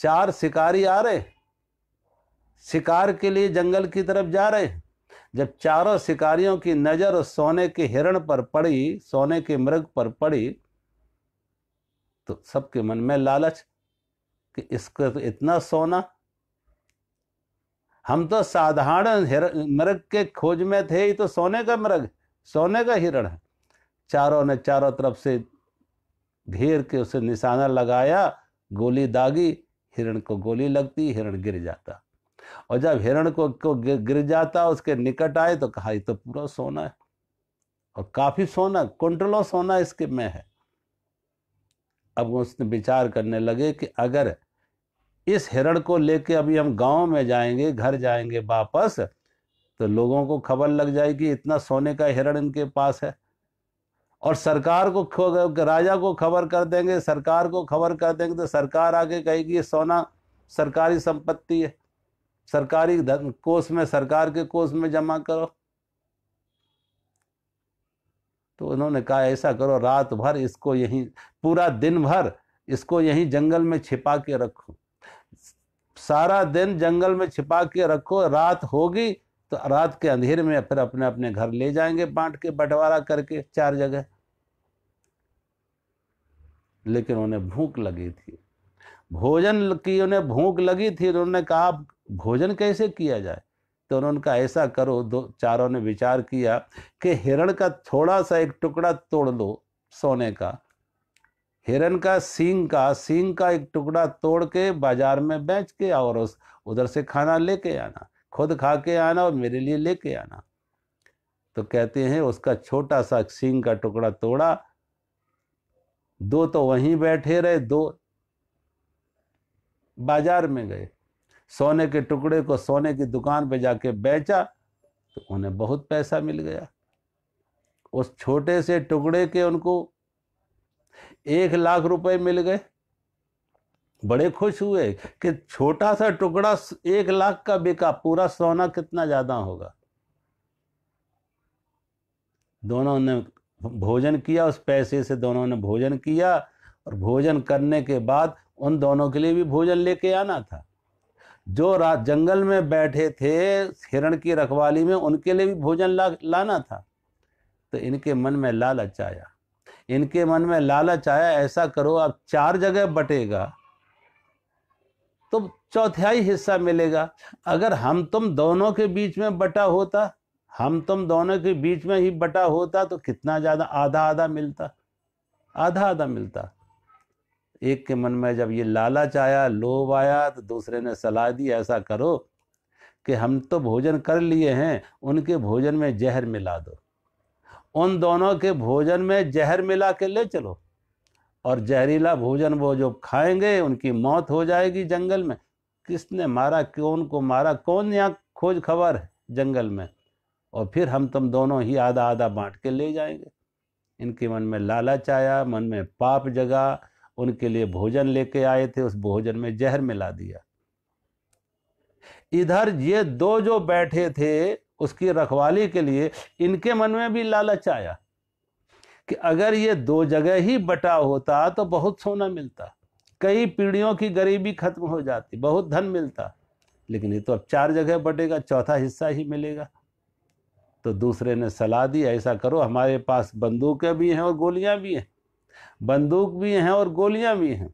चार शिकारी आ रहे शिकार के लिए जंगल की तरफ जा रहे जब चारों शिकारियों की नज़र सोने के हिरण पर पड़ी सोने के मृग पर पड़ी तो सबके मन में लालच कि इसका तो इतना सोना हम तो साधारण मृग के खोज में थे ही तो सोने का मृग सोने का हिरण है चारों ने चारों तरफ से घेर के उसे निशाना लगाया गोली दागी हिरण को गोली लगती हिरण गिर जाता और जब हिरण को, को गिर जाता उसके निकट आए तो कहा ये तो पूरा सोना है और काफ़ी सोना कुंटलों सोना इसके में है अब उसने विचार करने लगे कि अगर इस हिरण को लेके अभी हम गांव में जाएंगे घर जाएंगे वापस तो लोगों को खबर लग जाएगी इतना सोने का हिरण इनके पास है और सरकार को राजा को खबर कर देंगे सरकार को खबर कर देंगे तो सरकार आके कहेगी ये सोना सरकारी संपत्ति है सरकारी कोष में सरकार के कोष में जमा करो तो उन्होंने कहा ऐसा करो रात भर इसको यहीं पूरा दिन भर इसको यहीं जंगल में छिपा के रखो सारा दिन जंगल में छिपा के रखो रात होगी तो रात के अंधेरे में फिर अपने अपने घर ले जाएंगे बांट के बंटवारा करके चार जगह लेकिन उन्हें भूख लगी थी भोजन की उन्हें भूख लगी थी तो उन्होंने कहा भोजन कैसे किया जाए तो उन्होंने कहा ऐसा करो दो चारों ने विचार किया कि हिरण का थोड़ा सा एक टुकड़ा तोड़ लो सोने का हिरण का सींग का सींग का एक टुकड़ा तोड़ के बाजार में बेच के और उस उधर से खाना लेके आना खुद खा के आना और मेरे लिए लेके आना तो कहते हैं उसका छोटा सा सींग का टुकड़ा तोड़ा दो तो वहीं बैठे रहे दो बाजार में गए सोने के टुकड़े को सोने की दुकान पे जाके बेचा तो उन्हें बहुत पैसा मिल गया उस छोटे से टुकड़े के उनको एक लाख रुपए मिल गए बड़े खुश हुए कि छोटा सा टुकड़ा एक लाख का बिका पूरा सोना कितना ज्यादा होगा दोनों ने भोजन किया उस पैसे से दोनों ने भोजन किया और भोजन करने के बाद उन दोनों के लिए भी भोजन लेके आना था जो रात जंगल में बैठे थे हिरण की रखवाली में उनके लिए भी भोजन ला लाना था तो इनके मन में लालच आया इनके मन में लालच आया ऐसा करो आप चार जगह बटेगा तो चौथाई हिस्सा मिलेगा अगर हम तुम दोनों के बीच में बटा होता हम तुम दोनों के बीच में ही बटा होता तो कितना ज़्यादा आधा आधा मिलता आधा आधा मिलता एक के मन में जब ये लालच आया लोभ आया तो दूसरे ने सलाह दी ऐसा करो कि हम तो भोजन कर लिए हैं उनके भोजन में जहर मिला दो उन दोनों के भोजन में जहर मिला के ले चलो और जहरीला भोजन वो जो खाएंगे उनकी मौत हो जाएगी जंगल में किसने मारा कौन को मारा कौन यहाँ खोज खबर है जंगल में और फिर हम तुम दोनों ही आधा आधा बांट के ले जाएंगे इनके मन में लालच आया मन में पाप जगा उनके लिए भोजन लेके आए थे उस भोजन में जहर मिला दिया इधर ये दो जो बैठे थे उसकी रखवाली के लिए इनके मन में भी लालच आया कि अगर ये दो जगह ही बटा होता तो बहुत सोना मिलता कई पीढ़ियों की गरीबी खत्म हो जाती बहुत धन मिलता लेकिन ये तो अब चार जगह बटेगा चौथा हिस्सा ही मिलेगा तो दूसरे ने सलाह दी ऐसा करो हमारे पास बंदूकें भी हैं और गोलियां भी हैं बंदूक भी हैं और गोलियां भी हैं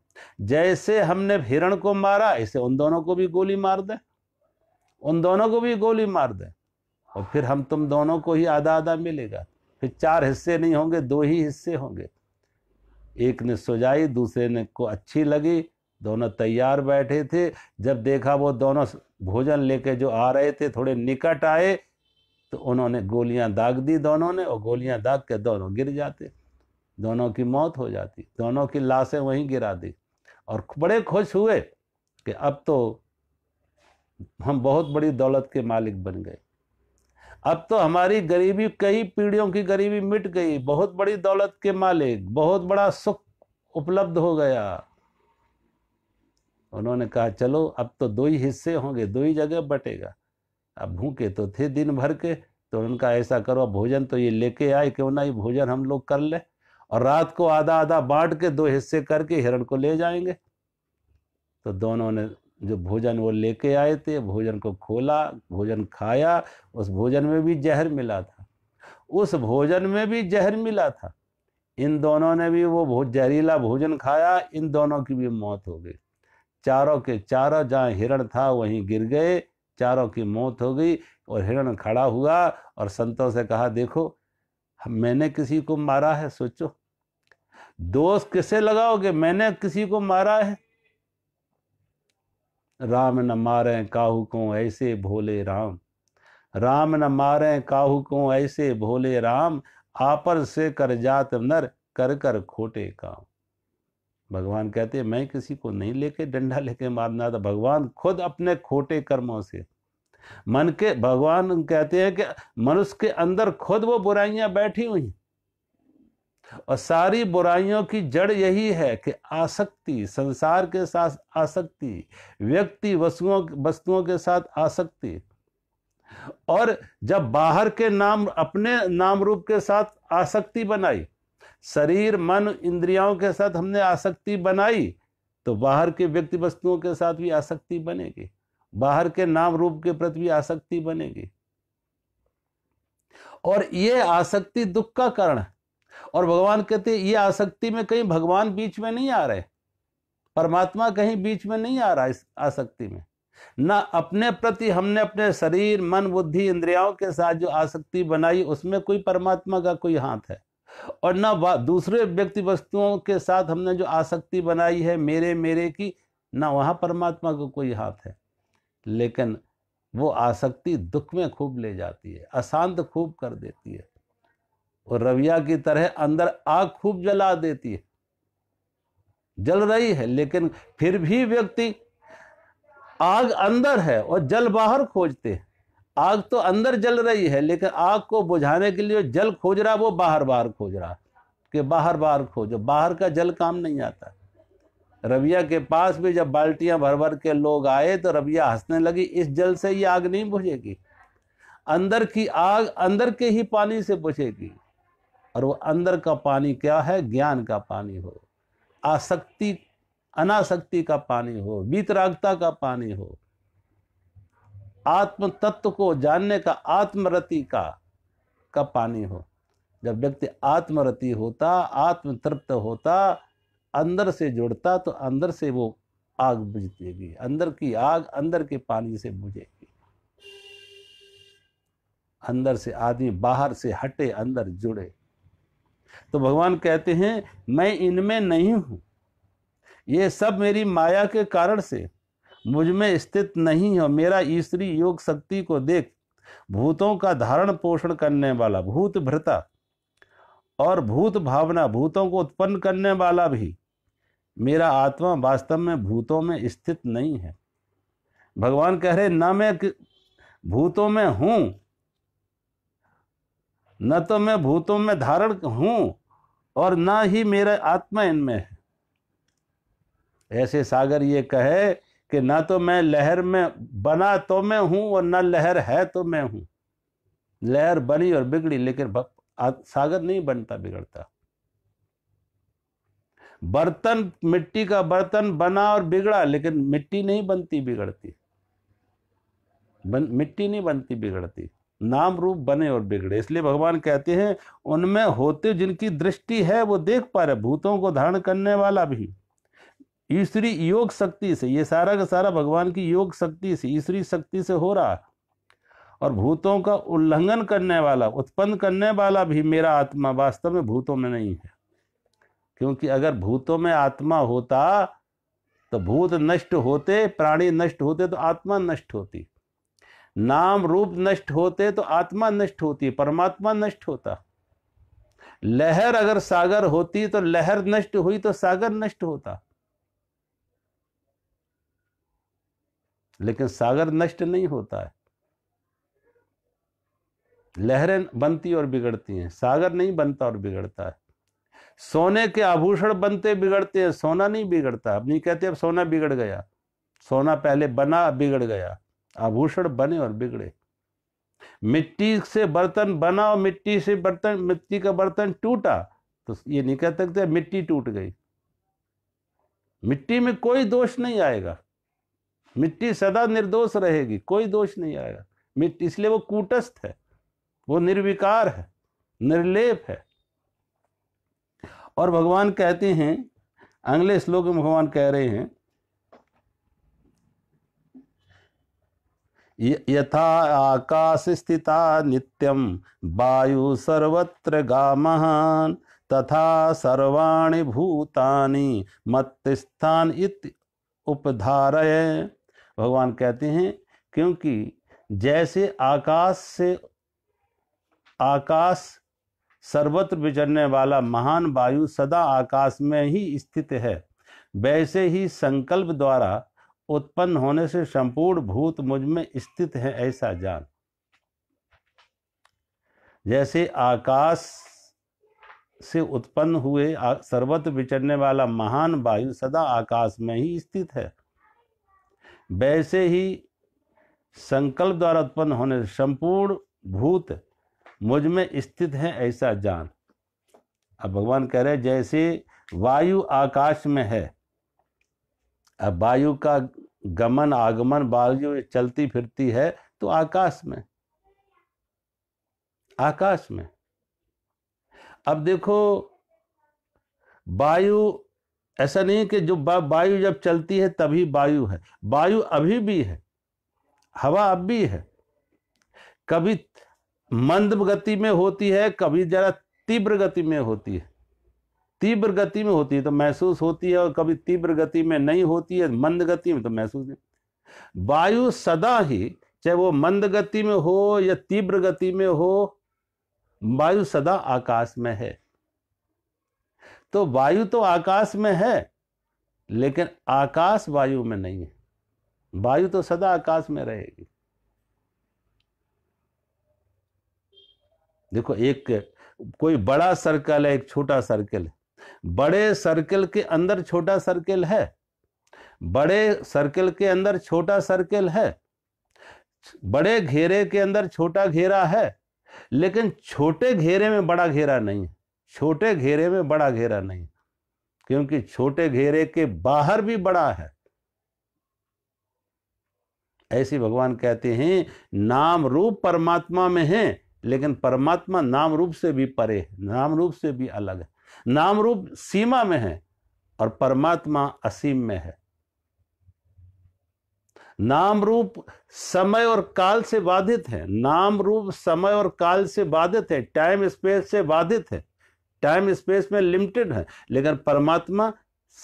जैसे हमने हिरण को मारा ऐसे उन दोनों को भी गोली मार दें उन दोनों को भी गोली मार दें और फिर हम तुम दोनों को ही आधा आधा मिलेगा फिर चार हिस्से नहीं होंगे दो ही हिस्से होंगे एक ने सुझाई दूसरे ने को अच्छी लगी दोनों तैयार बैठे थे जब देखा वो दोनों भोजन लेके जो आ रहे थे थोड़े निकट आए तो उन्होंने गोलियां दाग दी दोनों ने और गोलियां दाग के दोनों गिर जाते दोनों की मौत हो जाती दोनों की लाशें वहीं गिरा दी और बड़े खुश हुए कि अब तो हम बहुत बड़ी दौलत के मालिक बन गए अब तो हमारी गरीबी कई पीढ़ियों की गरीबी मिट गई बहुत बड़ी दौलत के मालिक बहुत बड़ा सुख उपलब्ध हो गया उन्होंने कहा चलो अब तो दो ही हिस्से होंगे दो ही जगह बटेगा अब भूखे तो थे दिन भर के तो उनका ऐसा करो भोजन तो ये लेके आए क्यों ना ये भोजन हम लोग कर ले और रात को आधा आधा बांट के दो हिस्से करके हिरण को ले जाएंगे तो दोनों ने जो भोजन वो लेके आए थे भोजन को खोला भोजन खाया उस भोजन में भी जहर मिला था उस भोजन में भी जहर मिला था इन दोनों ने भी वो बहुत जहरीला भोजन खाया इन दोनों की भी मौत हो गई चारों के चारों जहाँ हिरण था वहीं गिर गए चारों की मौत हो गई और हिरण खड़ा हुआ और संतों से कहा देखो मैंने किसी को मारा है सोचो दोष किसे लगाओगे मैंने किसी को मारा है राम न मारे काहू को ऐसे भोले राम राम न मारे काहू को ऐसे भोले राम आपर से कर जात नर कर कर खोटे काम भगवान कहते हैं मैं किसी को नहीं लेके डंडा लेके मारना था भगवान खुद अपने खोटे कर्मों से मन के भगवान कहते हैं कि मनुष्य के अंदर खुद वो बुराइयां बैठी हुई और सारी बुराइयों की जड़ यही है कि आसक्ति संसार के साथ आसक्ति व्यक्ति वस्तुओं वस्तुओं के साथ आसक्ति और जब बाहर के नाम अपने नाम रूप के साथ आसक्ति बनाई शरीर मन इंद्रियाओं के साथ हमने आसक्ति बनाई तो बाहर के व्यक्ति वस्तुओं के साथ भी आसक्ति बनेगी बाहर के नाम रूप के प्रति भी आसक्ति बनेगी और ये आसक्ति दुख का कारण है और भगवान कहते ये आसक्ति में कहीं भगवान बीच में नहीं आ रहे परमात्मा कहीं बीच में नहीं आ रहा इस आसक्ति में ना अपने प्रति हमने अपने शरीर मन बुद्धि इंद्रियाओं के साथ जो आसक्ति बनाई उसमें कोई परमात्मा का कोई हाथ है और ना दूसरे व्यक्ति वस्तुओं के साथ हमने जो आसक्ति बनाई है मेरे मेरे की ना वहाँ परमात्मा का कोई हाथ है लेकिन वो आसक्ति दुख में खूब ले जाती है अशांत खूब कर देती है और रविया की तरह अंदर आग खूब जला देती है जल रही है लेकिन फिर भी व्यक्ति आग अंदर है और जल बाहर खोजते हैं आग तो अंदर जल रही है लेकिन आग को बुझाने के लिए जल खोज रहा वो बाहर बाहर खोज रहा कि बाहर बाहर खोजो बाहर का जल काम नहीं आता रविया के पास भी जब बाल्टियां भर भर के लोग आए तो रविया हंसने लगी इस जल से ये आग नहीं बुझेगी अंदर की आग अंदर के ही पानी से बुझेगी और वो अंदर का पानी क्या है ज्ञान का पानी हो आसक्ति अनासक्ति का पानी हो वितरागता का पानी हो आत्म तत्व को जानने का आत्मरति का का पानी हो जब व्यक्ति आत्मरति होता आत्म तृप्त होता अंदर से जुड़ता तो अंदर से वो आग बुझ देगी अंदर की आग अंदर के पानी से बुझेगी अंदर से आदमी बाहर से हटे अंदर जुड़े तो भगवान कहते हैं मैं इनमें नहीं हूँ ये सब मेरी माया के कारण से मुझ में स्थित नहीं हो मेरा ईश्वरी योग शक्ति को देख भूतों का धारण पोषण करने वाला भूत भ्रता और भूत भावना भूतों को उत्पन्न करने वाला भी मेरा आत्मा वास्तव में भूतों में स्थित नहीं है भगवान कह रहे ना मैं भूतों में हूँ न तो मैं भूतों में धारण हूं और ना ही मेरा आत्मा इनमें है ऐसे सागर ये कहे कि ना तो मैं लहर में बना तो मैं हूं और न लहर है तो मैं हूं लहर बनी और बिगड़ी लेकिन सागर नहीं बनता बिगड़ता बर्तन मिट्टी का बर्तन बना और बिगड़ा लेकिन मिट्टी नहीं बनती बिगड़ती बन, मिट्टी नहीं बनती बिगड़ती नाम रूप बने और बिगड़े इसलिए भगवान कहते हैं उनमें होते जिनकी दृष्टि है वो देख पा रहे भूतों को धारण करने वाला भी ईश्वरी योग शक्ति से ये सारा का सारा भगवान की योग शक्ति से ईश्वरी शक्ति से हो रहा और भूतों का उल्लंघन करने वाला उत्पन्न करने वाला भी मेरा आत्मा वास्तव में भूतों में नहीं है क्योंकि अगर भूतों में आत्मा होता तो भूत नष्ट होते प्राणी नष्ट होते तो आत्मा नष्ट होती नाम रूप नष्ट होते तो आत्मा नष्ट होती परमात्मा नष्ट होता लहर अगर सागर होती तो लहर नष्ट हुई तो सागर नष्ट होता लेकिन सागर नष्ट नहीं होता है लहरें बनती और बिगड़ती हैं सागर नहीं बनता और बिगड़ता है सोने के आभूषण बनते बिगड़ते हैं सोना नहीं बिगड़ता अब नहीं कहते अब सोना बिगड़ गया सोना पहले बना बिगड़ गया आभूषण बने और बिगड़े मिट्टी से बर्तन बना और मिट्टी से बर्तन मिट्टी का बर्तन टूटा तो ये नहीं कह सकते मिट्टी टूट गई मिट्टी में कोई दोष नहीं आएगा मिट्टी सदा निर्दोष रहेगी कोई दोष नहीं आएगा मिट्टी इसलिए वो कूटस्थ है वो निर्विकार है निर्लेप है और भगवान कहते हैं अगले श्लोक में भगवान कह रहे हैं यथा आकाश स्थिता नित्यम वायु सर्वत्र गामहान तथा सर्वाणि भूतानि मत्स्थान इत उपधारय भगवान कहते हैं क्योंकि जैसे आकाश से आकाश सर्वत्र विचरने वाला महान वायु सदा आकाश में ही स्थित है वैसे ही संकल्प द्वारा उत्पन्न होने से संपूर्ण भूत मुझ में स्थित है ऐसा जान जैसे आकाश से उत्पन्न हुए सर्वत विचरने वाला महान वायु सदा आकाश में ही स्थित है वैसे ही संकल्प द्वारा उत्पन्न होने से संपूर्ण भूत मुझ में स्थित है ऐसा जान अब भगवान कह रहे जैसे वायु आकाश में है वायु का गमन आगमन वायु चलती फिरती है तो आकाश में आकाश में अब देखो वायु ऐसा नहीं कि जो वायु जब चलती है तभी वायु है वायु अभी भी है हवा अब भी है कभी मंद गति में होती है कभी जरा तीव्र गति में होती है तीव्र गति में होती है तो महसूस होती है और कभी तीव्र गति में नहीं होती है मंद गति में तो महसूस नहीं वायु सदा ही चाहे वो मंद गति में हो या तीव्र गति में हो वायु सदा आकाश में है तो वायु तो आकाश में है लेकिन आकाश वायु में नहीं है वायु तो सदा आकाश में रहेगी देखो एक कोई बड़ा सर्कल है एक छोटा सर्कल है बड़े सर्कल के अंदर छोटा सर्कल है बड़े सर्कल के अंदर छोटा सर्कल है बड़े घेरे के अंदर छोटा घेरा है लेकिन छोटे घेरे में बड़ा घेरा नहीं है छोटे घेरे में बड़ा घेरा नहीं क्योंकि छोटे घेरे के बाहर भी बड़ा है ऐसे भगवान कहते हैं नाम रूप परमात्मा में है लेकिन परमात्मा नाम रूप से भी परे है नाम रूप से भी अलग है नाम रूप सीमा में है और परमात्मा असीम में है नाम रूप समय और काल से बाधित है नाम रूप समय और काल से बाधित है टाइम स्पेस से बाधित है टाइम स्पेस में लिमिटेड है लेकिन परमात्मा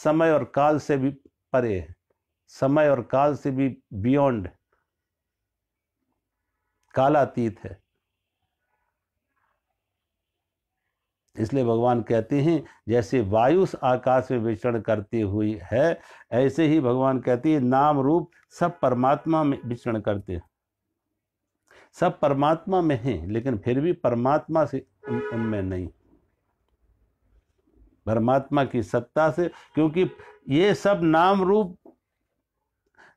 समय और काल से भी परे है समय और काल से भी बियॉन्ड कालातीत है इसलिए भगवान कहते हैं जैसे वायु आकाश में विचरण करती हुई है ऐसे ही भगवान कहते हैं नाम रूप सब परमात्मा में विचरण करते हैं सब परमात्मा में हैं लेकिन फिर भी परमात्मा से उनमें नहीं परमात्मा की सत्ता से क्योंकि ये सब नाम रूप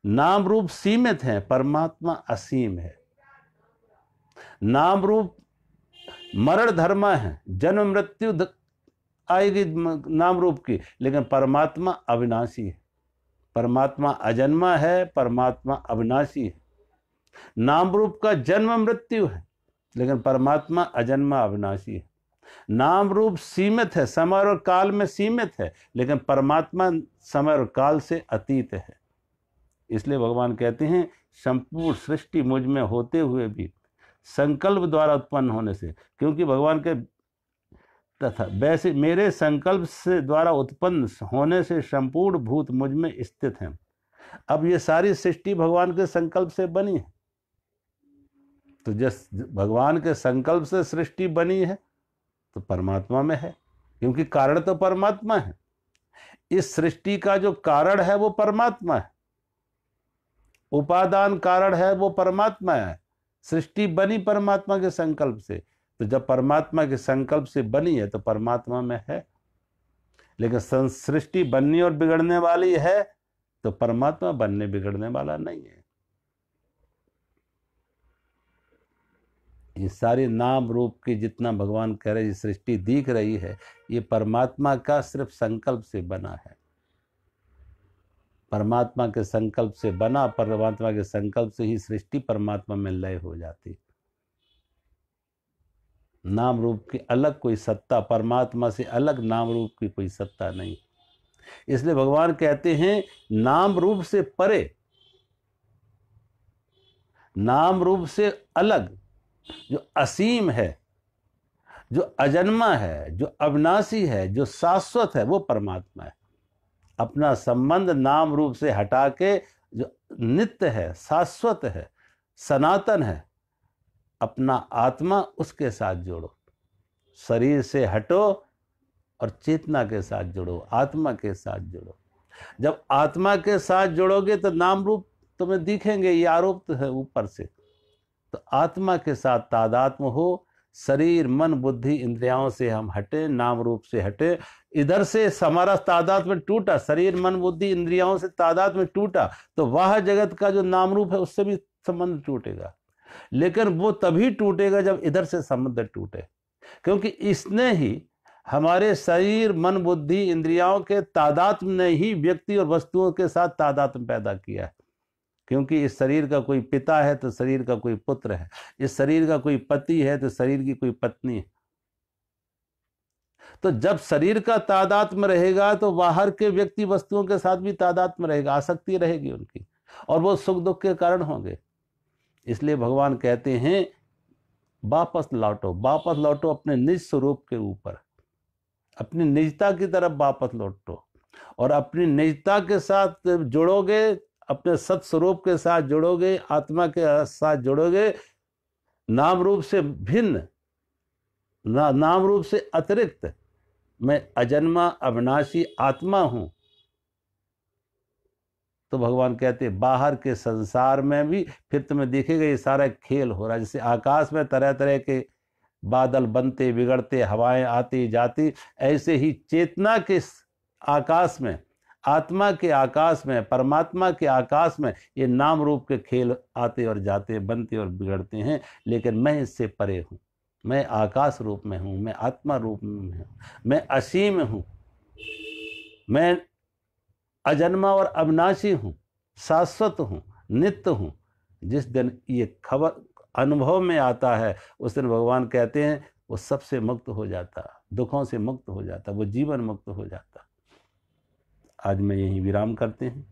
नाम रूप सीमित हैं परमात्मा असीम है नाम रूप मरण धर्म है जन्म मृत्यु आएगी नाम रूप की लेकिन परमात्मा अविनाशी है परमात्मा अजन्मा है परमात्मा अविनाशी है नाम रूप का जन्म मृत्यु है लेकिन परमात्मा अजन्मा अविनाशी है नाम रूप सीमित है समय और काल में सीमित है लेकिन परमात्मा समय और काल से अतीत है इसलिए भगवान कहते हैं संपूर्ण सृष्टि मुझ में होते हुए भी संकल्प द्वारा उत्पन्न होने से क्योंकि भगवान के तथा वैसे मेरे संकल्प से द्वारा उत्पन्न होने से संपूर्ण भूत मुझ में स्थित हैं अब ये सारी सृष्टि भगवान के संकल्प से बनी है तो जिस भगवान के संकल्प से सृष्टि बनी है तो परमात्मा में है क्योंकि कारण तो परमात्मा है इस सृष्टि का जो कारण है वो परमात्मा है उपादान कारण है वो परमात्मा है सृष्टि बनी परमात्मा के संकल्प से तो जब परमात्मा के संकल्प से बनी है तो परमात्मा में है लेकिन सृष्टि बननी और बिगड़ने वाली है तो परमात्मा बनने बिगड़ने वाला नहीं है ये सारे नाम रूप की जितना भगवान कह रहे सृष्टि दिख रही है ये परमात्मा का सिर्फ संकल्प से बना है परमात्मा के संकल्प से बना परमात्मा के संकल्प से ही सृष्टि परमात्मा में लय हो जाती नाम रूप की अलग कोई सत्ता परमात्मा से अलग नाम रूप की कोई सत्ता नहीं इसलिए भगवान कहते हैं नाम रूप से परे नाम रूप से अलग जो असीम है जो अजन्मा है जो अविनाशी है जो शाश्वत है वो परमात्मा है अपना संबंध नाम रूप से हटा के जो नित्य है शाश्वत है सनातन है अपना आत्मा उसके साथ जोड़ो शरीर से हटो और चेतना के साथ जुड़ो आत्मा के साथ जुड़ो जब आत्मा के साथ जुड़ोगे तो नाम रूप तुम्हें दिखेंगे ये आरोप तो है ऊपर से तो आत्मा के साथ तादात्म हो शरीर मन बुद्धि इंद्रियाओं से हम हटे नाम रूप से हटे इधर से हमारा तादाद में टूटा शरीर मन बुद्धि इंद्रियाओं से तादाद में टूटा तो वह जगत का जो नाम रूप है उससे भी संबंध टूटेगा लेकिन वो तभी टूटेगा जब इधर से संबंध टूटे क्योंकि इसने ही हमारे शरीर मन बुद्धि इंद्रियाओं के तादात्म ने ही व्यक्ति और वस्तुओं के साथ तादात्म पैदा किया है क्योंकि इस शरीर का कोई पिता है तो शरीर का कोई पुत्र है इस शरीर का कोई पति है तो शरीर की कोई पत्नी है तो जब शरीर का तादाद में रहेगा तो बाहर के व्यक्ति वस्तुओं के साथ भी तादाद में रहेगा आसक्ति रहेगी उनकी और वो सुख दुख के कारण होंगे इसलिए भगवान कहते हैं वापस लौटो वापस लौटो अपने निज स्वरूप के ऊपर अपनी निजता की तरफ वापस लौटो और अपनी निजता के साथ जुड़ोगे अपने सत्स्वरूप के साथ जुड़ोगे आत्मा के साथ जुड़ोगे नाम रूप से भिन्न ना, नाम रूप से अतिरिक्त मैं अजन्मा अविनाशी आत्मा हूं तो भगवान कहते बाहर के संसार में भी फिर तुम्हें देखेगा ये सारा खेल हो रहा है जैसे आकाश में तरह तरह के बादल बनते बिगड़ते हवाएं आती जाती ऐसे ही चेतना के आकाश में आत्मा के आकाश में परमात्मा के आकाश में ये नाम रूप के खेल आते और जाते बनते और बिगड़ते हैं लेकिन मैं इससे परे हूँ मैं आकाश रूप में हूँ मैं आत्मा रूप में हूँ मैं असीम हूँ मैं अजन्मा और अविनाशी हूँ शाश्वत हूँ नित्य हूँ जिस दिन ये खबर अनुभव में आता है उस दिन भगवान कहते हैं वो सबसे मुक्त हो जाता दुखों से मुक्त हो जाता वो जीवन मुक्त हो जाता आज मैं यहीं विराम करते हैं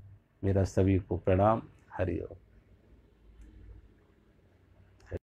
मेरा सभी को प्रणाम हरिओम